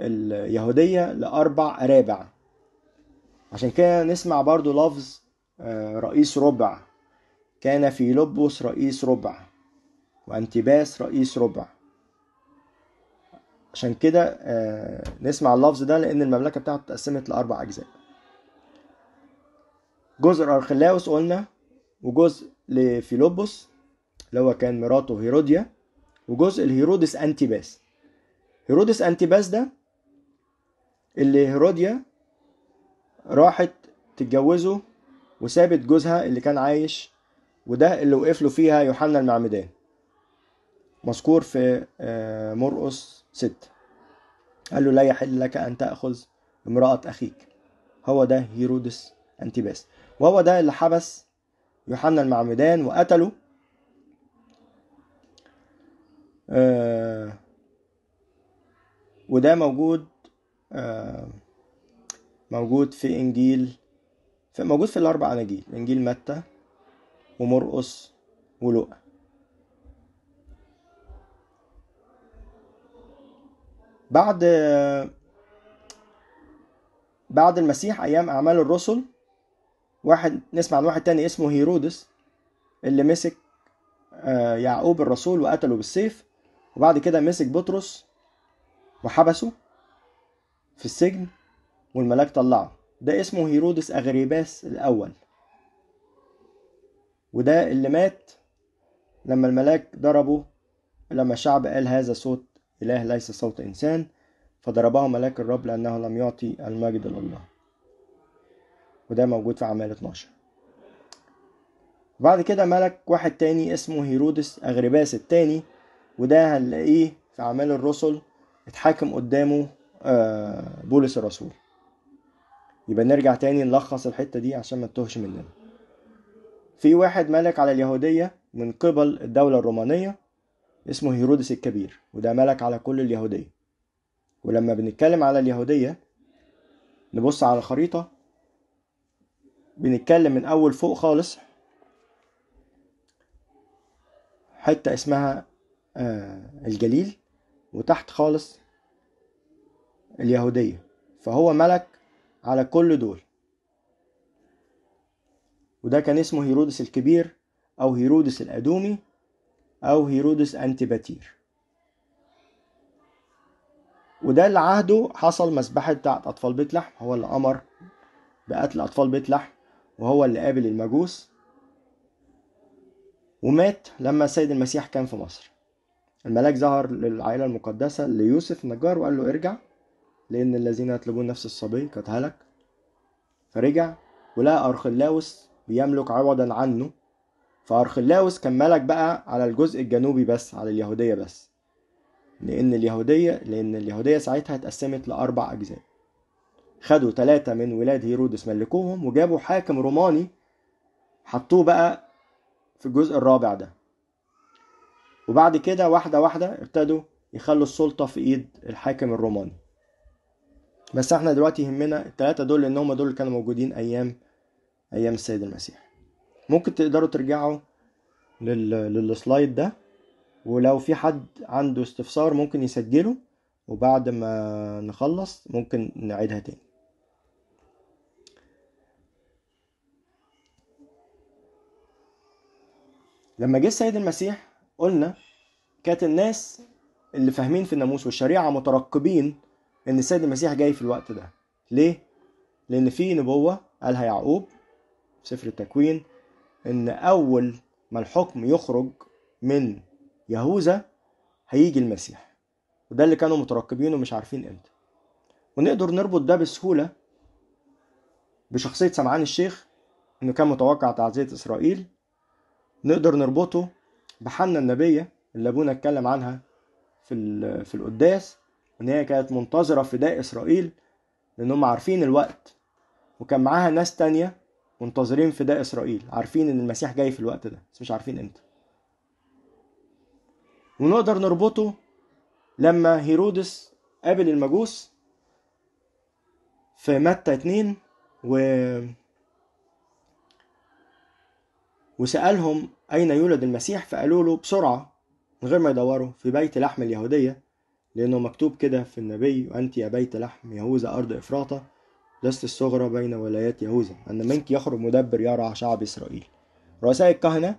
اليهودية لأربع أرابع عشان كده نسمع برضو لفظ آه، رئيس ربع كان في لبس رئيس ربع وانتباس رئيس ربع عشان كده آه، نسمع اللفظ ده لأن المملكة بتاعته اتقسمت لأربع أجزاء جزء لأرخلاوس قلنا وجزء لفيلوبوس اللي هو كان مراته هيروديا وجزء لهيرودس أنتيباس هيرودس أنتيباس ده اللي هيروديا راحت تتجوزه وسابت جوزها اللي كان عايش وده اللي وقف له فيها يوحنا المعمدان مذكور في آه، مرقس ستة قال له لا يحل لك أن تأخذ امرأة أخيك هو ده هيرودس أنتيباس وهو ده اللي حبس يوحنا المعمدان وقتله آه وده موجود آه موجود في انجيل في موجود في الاربع اناجيل انجيل متى ومرقس ولوقا بعد بعد المسيح ايام اعمال الرسل واحد نسمع عن واحد تاني اسمه هيرودس اللي مسك آه، يعقوب الرسول وقتله بالسيف وبعد كده مسك بطرس وحبسه في السجن والملاك طلعه ده اسمه هيرودس أغريباس الأول وده اللي مات لما الملاك ضربه لما الشعب قال هذا صوت إله ليس صوت إنسان فضربه ملاك الرب لأنه لم يعطي المجد لله وده موجود في أعمال 12 بعد كده ملك واحد تاني اسمه هيرودس أغرباس التاني وده هنلاقيه في أعمال الرسل اتحاكم قدامه آه، بولس الرسول يبقى نرجع تاني نلخص الحتة دي عشان ما تتوهش مننا في واحد ملك على اليهودية من قبل الدولة الرومانية اسمه هيرودس الكبير وده ملك على كل اليهودية ولما بنتكلم على اليهودية نبص على الخريطة بنتكلم من اول فوق خالص حته اسمها آه، الجليل وتحت خالص اليهوديه فهو ملك على كل دول وده كان اسمه هيرودس الكبير او هيرودس الادومي او هيرودس انتباتير وده اللي عهده حصل مسبحة بتاعت أطفال بيت لحم هو اللي أمر بقتل أطفال بيت لحم وهو اللي قابل المجوس ومات لما السيد المسيح كان في مصر الملاك ظهر للعائلة المقدسة ليوسف النجار وقال له ارجع لأن الذين يطلبون نفس الصبي قد هلك فرجع ولقى أرخلاوس بيملك عوضا عنه فأرخلاوس كان ملك بقى على الجزء الجنوبي بس على اليهودية بس لأن اليهودية لأن اليهودية ساعتها اتقسمت لأربع أجزاء خدوا ثلاثة من ولاد هيرودس ملكوهم وجابوا حاكم روماني حطوه بقى في الجزء الرابع ده وبعد كده واحدة واحدة ابتدوا يخلوا السلطة في ايد الحاكم الروماني بس احنا دلوقتي يهمنا التلاتة دول لان هما دول كانوا موجودين ايام ايام السيد المسيح ممكن تقدروا ترجعوا لل... للسلايد ده ولو في حد عنده استفسار ممكن يسجله وبعد ما نخلص ممكن نعيدها تاني لما جه السيد المسيح قلنا كانت الناس اللي فاهمين في الناموس والشريعة مترقبين إن السيد المسيح جاي في الوقت ده ليه؟ لأن في نبوة قالها يعقوب في سفر التكوين إن أول ما الحكم يخرج من يهوذا هيجي المسيح وده اللي كانوا مترقبينه مش عارفين امتى ونقدر نربط ده بسهولة بشخصية سمعان الشيخ إنه كان متوقع تعزية إسرائيل نقدر نربطه بحنا النبية اللي أبونا اتكلم عنها في في القداس إن هي كانت منتظرة فداء إسرائيل لأنهم عارفين الوقت وكان معاها ناس تانية منتظرين فداء إسرائيل عارفين إن المسيح جاي في الوقت ده بس مش عارفين إمتى ونقدر نربطه لما هيرودس قابل المجوس في متى اتنين و وسألهم أين يولد المسيح فقالوا له بسرعة من غير ما يدوروا في بيت لحم اليهودية لأنه مكتوب كده في النبي وأنت يا بيت لحم يهوذا أرض إفراطة لست الصغرى بين ولايات يهوذا أن منك يخرج مدبر يرعى شعب إسرائيل رؤساء الكهنة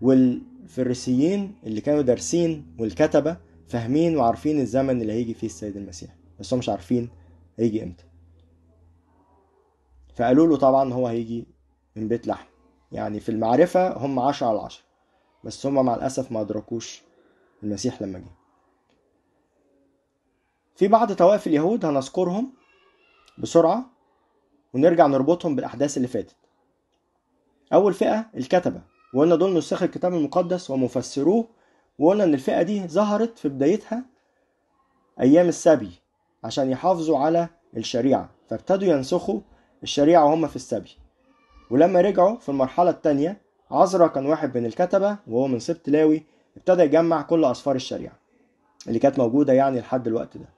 والفريسيين اللي كانوا دارسين والكتبة فاهمين وعارفين الزمن اللي هيجي فيه السيد المسيح بس هم مش عارفين هيجي امتى فقالوا له طبعا هو هيجي من بيت لحم يعني في المعرفة هم عشرة على عشرة بس هم مع الأسف ما أدركوش المسيح لما جه في بعض طوائف اليهود هنذكرهم بسرعة ونرجع نربطهم بالأحداث اللي فاتت أول فئة الكتبة وقلنا دول نسخ الكتاب المقدس ومفسروه وقلنا إن الفئة دي ظهرت في بدايتها أيام السبي عشان يحافظوا على الشريعة فابتدوا ينسخوا الشريعة وهم في السبي ولما رجعوا في المرحلة التانية عذرة كان واحد من الكتبة وهو من سبت لاوي ابتدى يجمع كل أسفار الشريعة اللي كانت موجودة يعني لحد الوقت ده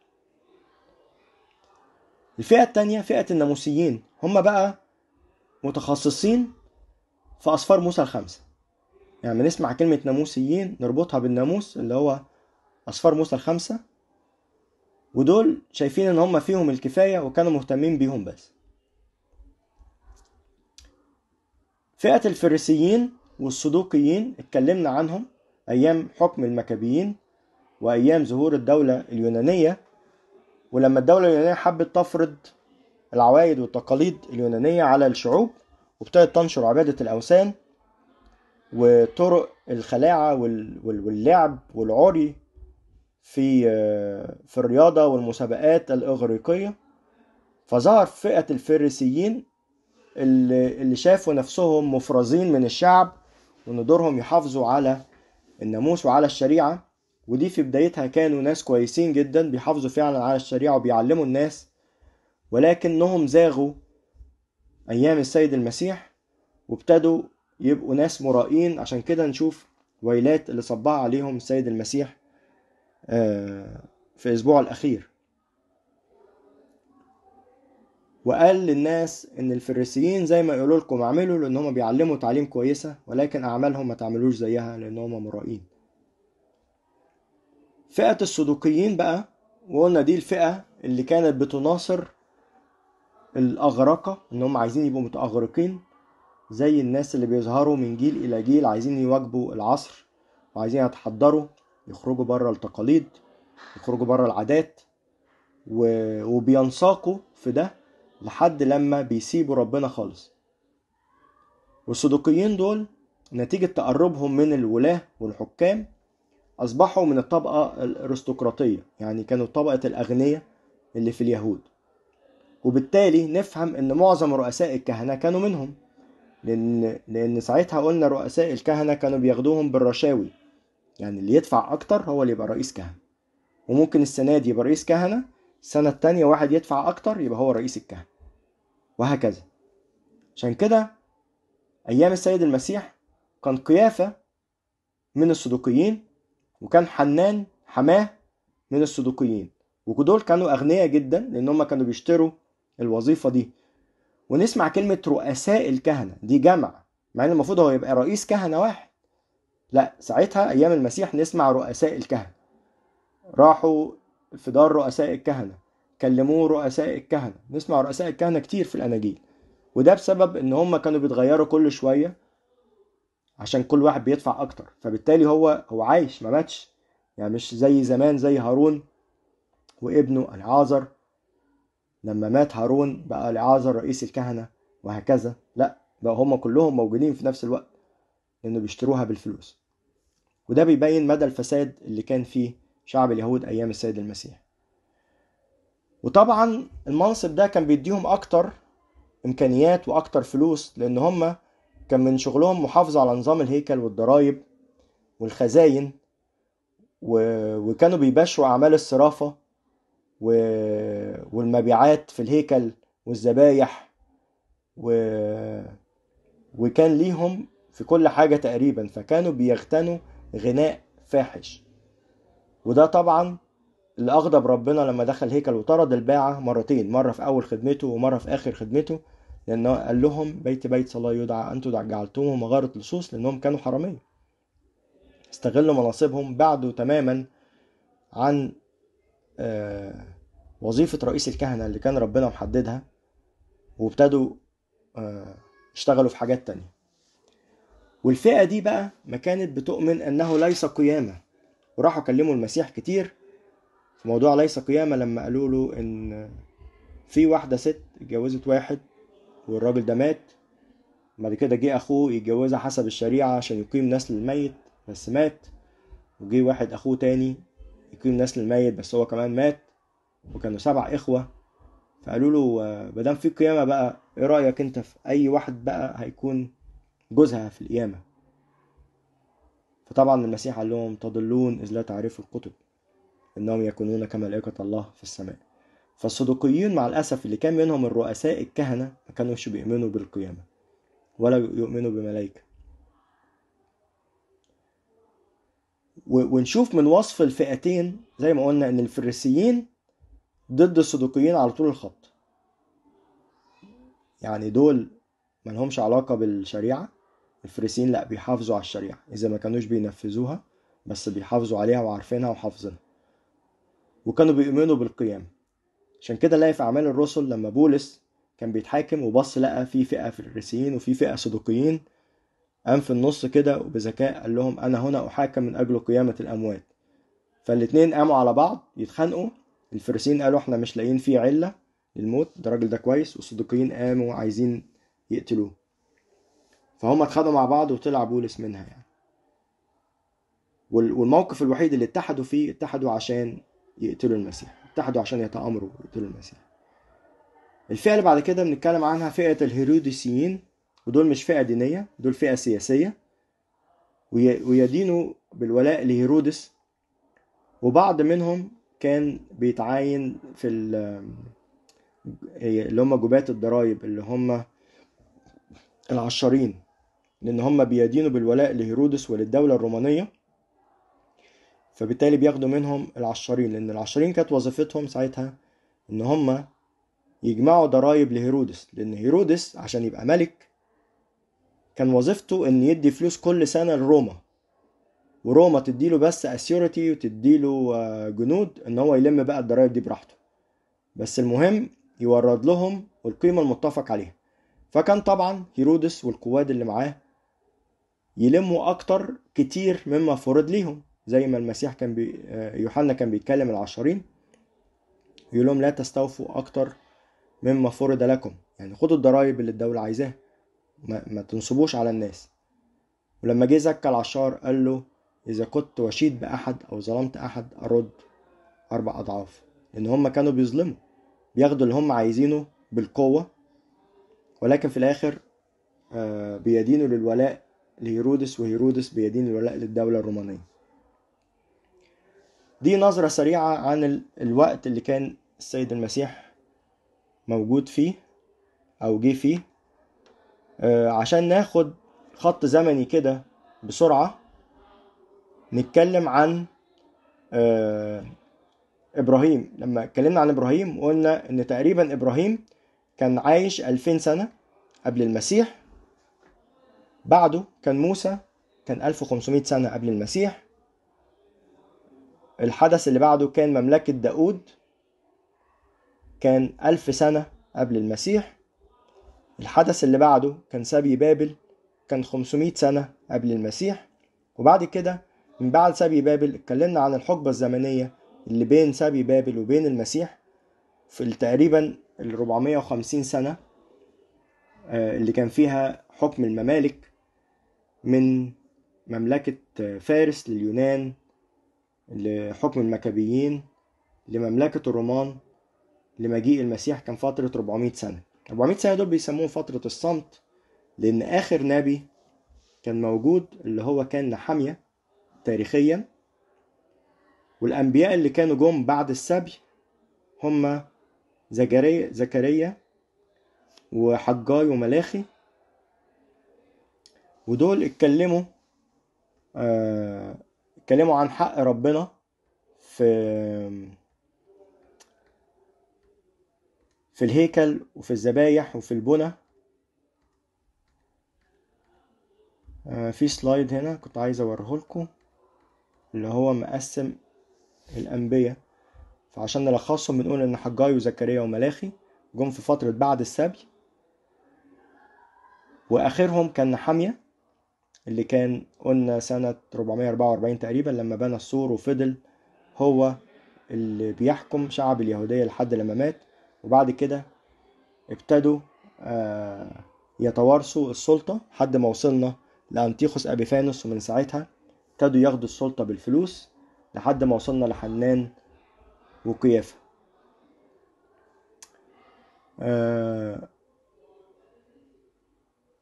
الفئة التانية فئة الناموسيين هم بقى متخصصين في أسفار موسى الخمسة يعني بنسمع كلمة ناموسيين نربطها بالناموس اللي هو أسفار موسى الخمسة ودول شايفين إن هم فيهم الكفاية وكانوا مهتمين بيهم بس فئة الفريسيين والصدوقيين اتكلمنا عنهم أيام حكم المكابيين وأيام ظهور الدولة اليونانية ولما الدولة اليونانية حبت تفرض العوايد والتقاليد اليونانية على الشعوب وابتدت تنشر عبادة الأوثان وطرق الخلاعة واللعب والعري في في الرياضة والمسابقات الإغريقية فظهر فئة الفريسيين اللي شافوا نفسهم مفرزين من الشعب وان دورهم يحافظوا على الناموس وعلى الشريعة ودي في بدايتها كانوا ناس كويسين جدا بيحافظوا فعلا على الشريعة وبيعلموا الناس ولكنهم زاغوا أيام السيد المسيح وابتدوا يبقوا ناس مرائين عشان كده نشوف ويلات اللي صبها عليهم السيد المسيح آه، في الاسبوع الأخير وقال للناس ان الفريسيين زي ما يقولوا لكم اعملوا لان هم بيعلموا تعليم كويسه ولكن اعمالهم ما تعملوش زيها لان هم مرائين فئه الصدوقيين بقى وقلنا دي الفئه اللي كانت بتناصر الاغرقه ان هم عايزين يبقوا متاغرقين زي الناس اللي بيظهروا من جيل الى جيل عايزين يواجبوا العصر وعايزين يتحضروا يخرجوا بره التقاليد يخرجوا بره العادات و... وبينساقوا في ده لحد لما بيسيبوا ربنا خالص والصدوقيين دول نتيجة تقربهم من الولاة والحكام أصبحوا من الطبقة الأرستقراطية يعني كانوا طبقة الأغنياء اللي في اليهود وبالتالي نفهم إن معظم رؤساء الكهنة كانوا منهم لأن لأن ساعتها قلنا رؤساء الكهنة كانوا بياخدوهم بالرشاوي يعني اللي يدفع أكتر هو اللي يبقى رئيس كهنة وممكن السنة دي يبقى رئيس كهنة السنة التانية واحد يدفع أكتر يبقى هو رئيس الكهنة وهكذا عشان كده أيام السيد المسيح كان قيافة من الصدوقيين وكان حنان حماه من الصدوقيين ودول كانوا أغنياء جدا لأن هم كانوا بيشتروا الوظيفة دي ونسمع كلمة رؤساء الكهنة دي جمع مع إن المفروض هو يبقى رئيس كهنة واحد لا ساعتها أيام المسيح نسمع رؤساء الكهنة راحوا في دار رؤساء الكهنة كلموه رؤساء الكهنة نسمع رؤساء الكهنة كتير في الأناجيل وده بسبب إن هم كانوا بيتغيروا كل شوية عشان كل واحد بيدفع أكتر فبالتالي هو هو عايش ما ماتش يعني مش زي زمان زي هارون وابنه العازر لما مات هارون بقى العازر رئيس الكهنة وهكذا لا بقى هم كلهم موجودين في نفس الوقت لأنه بيشتروها بالفلوس وده بيبين مدى الفساد اللي كان فيه شعب اليهود أيام السيد المسيح وطبعا المنصب ده كان بيديهم أكتر إمكانيات وأكتر فلوس لأن هم كان من شغلهم محافظة على نظام الهيكل والضرايب والخزاين و... وكانوا بيبشروا أعمال الصرافة و... والمبيعات في الهيكل والذبايح و... وكان ليهم في كل حاجة تقريبا فكانوا بيغتنوا غناء فاحش وده طبعا اللي أغضب ربنا لما دخل هيكل وطرد الباعة مرتين مرة في أول خدمته ومرة في آخر خدمته لأنه قال لهم بيت بيت صلاة يدعى أنتم جعلتموه مغارة لصوص لأنهم كانوا حرامية استغلوا مناصبهم بعدوا تماما عن آه، وظيفة رئيس الكهنة اللي كان ربنا محددها وابتدوا اشتغلوا آه، في حاجات تانية والفئة دي بقى ما كانت بتؤمن أنه ليس قيامة وراحوا كلموا المسيح كتير في موضوع ليس قيامة لما قالوا له إن في واحدة ست اتجوزت واحد والراجل ده مات بعد كده جه أخوه يتجوزها حسب الشريعة عشان يقيم نسل الميت بس مات وجه واحد أخوه تاني يقيم نسل الميت بس هو كمان مات وكانوا سبع إخوة فقالوا له مادام في قيامة بقى إيه رأيك أنت في أي واحد بقى هيكون جوزها في القيامة فطبعا المسيح قال لهم تضلون إذ لا تعرفوا الكتب إنهم يكونون كملائكة الله في السماء فالصدوقيين مع الأسف اللي كان منهم الرؤساء الكهنة ما كانوش بيؤمنوا بالقيامة ولا يؤمنوا بملائكة ونشوف من وصف الفئتين زي ما قلنا إن الفريسيين ضد الصدوقيين على طول الخط يعني دول لهمش علاقة بالشريعة الفريسيين لا بيحافظوا على الشريعة إذا ما كانوش بينفذوها بس بيحافظوا عليها وعارفينها وحافظينها وكانوا بيؤمنوا بالقيام عشان كده لاقي في أعمال الرسل لما بولس كان بيتحاكم وبص لقى في فئة فريسيين وفي فئة صدوقيين قام في النص كده وبذكاء قال لهم أنا هنا أحاكم من أجل قيامة الأموات فالاتنين قاموا على بعض يتخانقوا الفريسيين قالوا احنا مش لاقيين فيه علة للموت ده الراجل ده كويس والصدوقيين قاموا عايزين يقتلوه فهم اتخدوا مع بعض وطلع بولس منها يعني والموقف الوحيد اللي اتحدوا فيه اتحدوا عشان يقتلوا المسيح اتحدوا عشان يتآمروا ويقتلوا المسيح الفئة اللي بعد كده بنتكلم عنها فئة الهيروديسيين ودول مش فئة دينية دول فئة سياسية ويدينوا بالولاء لهيرودس وبعض منهم كان بيتعاين في اللي هم جباة الضرايب اللي هم العشارين لأن هم بيدينوا بالولاء لهيرودس وللدولة الرومانية فبالتالي بياخدوا منهم العشرين لأن العشرين كانت وظيفتهم ساعتها إن هم يجمعوا ضرايب لهيرودس لأن هيرودس عشان يبقى ملك كان وظيفته إن يدي فلوس كل سنة لروما وروما تديله بس اسيورتي وتديله آه، جنود ان هو يلم بقى الضرايب دي براحته بس المهم يورد لهم القيمه المتفق عليها فكان طبعا هيرودس والقواد اللي معاه يلموا أكتر كتير مما فرض ليهم زي ما المسيح كان بي آه، يوحنا كان بيتكلم العشرين يقول لهم لا تستوفوا أكتر مما فرض لكم يعني خدوا الضرايب اللي الدولة عايزاها ما, ما تنصبوش على الناس ولما جه زكى العشار قال له إذا كنت وشيد بأحد أو ظلمت أحد أرد أربع أضعاف لأن هم كانوا بيظلموا بياخدوا اللي هم عايزينه بالقوة ولكن في الآخر آه، بيدينوا للولاء لهيرودس وهيرودس بيدين الولاء للدولة الرومانية دي نظرة سريعة عن الوقت اللي كان السيد المسيح موجود فيه أو جه فيه آه، عشان ناخد خط زمني كده بسرعة نتكلم عن آه، إبراهيم لما اتكلمنا عن إبراهيم وقلنا إن تقريبا إبراهيم كان عايش ألفين سنة قبل المسيح بعده كان موسى كان 1500 سنة قبل المسيح الحدث اللي بعده كان مملكة داود كان ألف سنة قبل المسيح الحدث اللي بعده كان سبي بابل كان 500 سنة قبل المسيح وبعد كده من بعد سبي بابل اتكلمنا عن الحقبة الزمنية اللي بين سبي بابل وبين المسيح في تقريبا ال 450 سنة آه، اللي كان فيها حكم الممالك من مملكة فارس لليونان لحكم المكابيين لمملكة الرومان لمجيء المسيح كان فترة 400 سنة 400 سنة دول بيسموهم فترة الصمت لأن آخر نبي كان موجود اللي هو كان نحامية تاريخيا والأنبياء اللي كانوا جم بعد السبي هما زكريا زكريا وحجاي وملاخي ودول اتكلموا آه، اتكلموا عن حق ربنا في في الهيكل وفي الذبايح وفي البنى آه، في سلايد هنا كنت عايز اوريه لكم اللي هو مقسم الانبياء فعشان نلخصهم بنقول ان حجاي وزكريا وملاخي جم في فتره بعد السبي واخرهم كان نحاميه اللي كان قلنا سنة 444 تقريبا لما بنى السور وفضل هو اللي بيحكم شعب اليهودية لحد لما مات وبعد كده ابتدوا آه، يتوارثوا السلطة لحد ما وصلنا لأنتيخوس أبيفانوس ومن ساعتها ابتدوا ياخدوا السلطة بالفلوس لحد ما وصلنا لحنان وقيافة آه،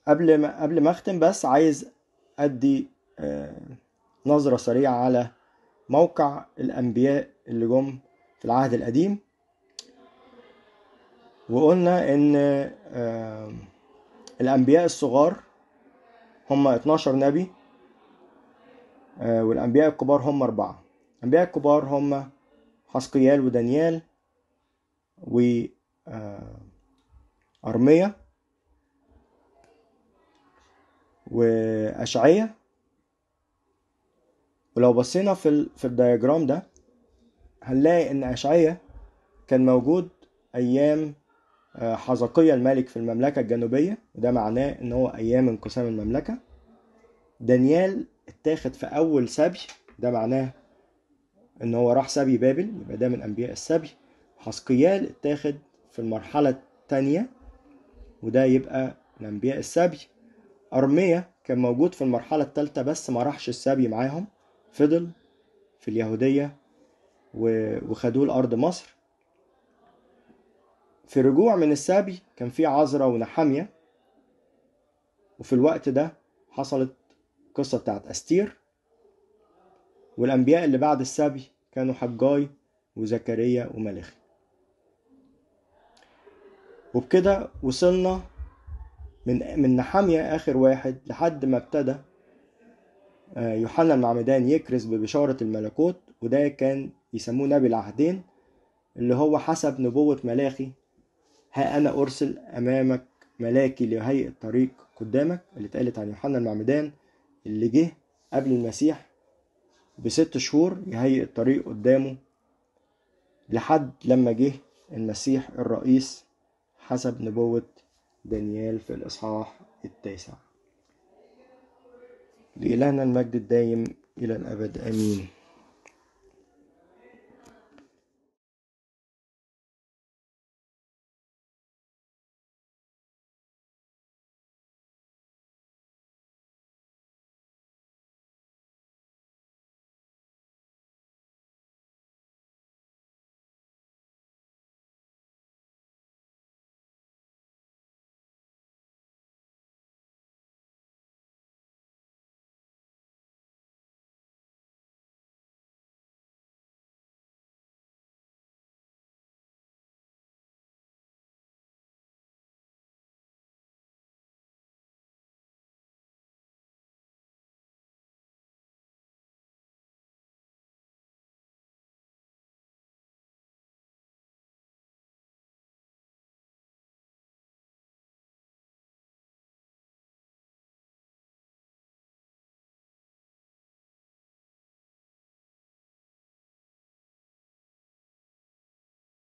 قبل ما قبل ما اختم بس عايز أدي آه، نظرة سريعة على موقع الأنبياء اللي جم في العهد القديم وقلنا إن آه، الأنبياء الصغار هم 12 نبي آه، والأنبياء الكبار هم أربعة الأنبياء الكبار هم حسقيال ودانيال و أرمية وأشعية ولو بصينا في ال في الدياجرام ده هنلاقي إن أشعية كان موجود أيام آه، حزقية الملك في المملكة الجنوبية وده معناه إن هو أيام انقسام المملكة دانيال اتاخد في أول سبي ده معناه إن هو راح سبي بابل يبقى ده من أنبياء السبي حزقيال اتاخد في المرحلة التانية وده يبقى من أنبياء السبي أرمية كان موجود في المرحلة الثالثة بس ما راحش السبي معاهم فضل في اليهودية وخدوه لأرض مصر في رجوع من السبي كان في عذرة ونحامية وفي الوقت ده حصلت القصة بتاعت أستير والأنبياء اللي بعد السبي كانوا حجاي وزكريا وملخي وبكده وصلنا من من نحامية آخر واحد لحد ما ابتدى آه، يوحنا المعمدان يكرز ببشارة الملكوت وده كان يسموه نبي العهدين اللي هو حسب نبوة ملاخي ها أنا أرسل أمامك ملاكي ليهيئ الطريق قدامك اللي اتقالت عن يوحنا المعمدان اللي جه قبل المسيح بست شهور يهيئ الطريق قدامه لحد لما جه المسيح الرئيس حسب نبوة دانيال في الإصحاح التاسع لإلهنا المجد الدايم إلى الأبد آمين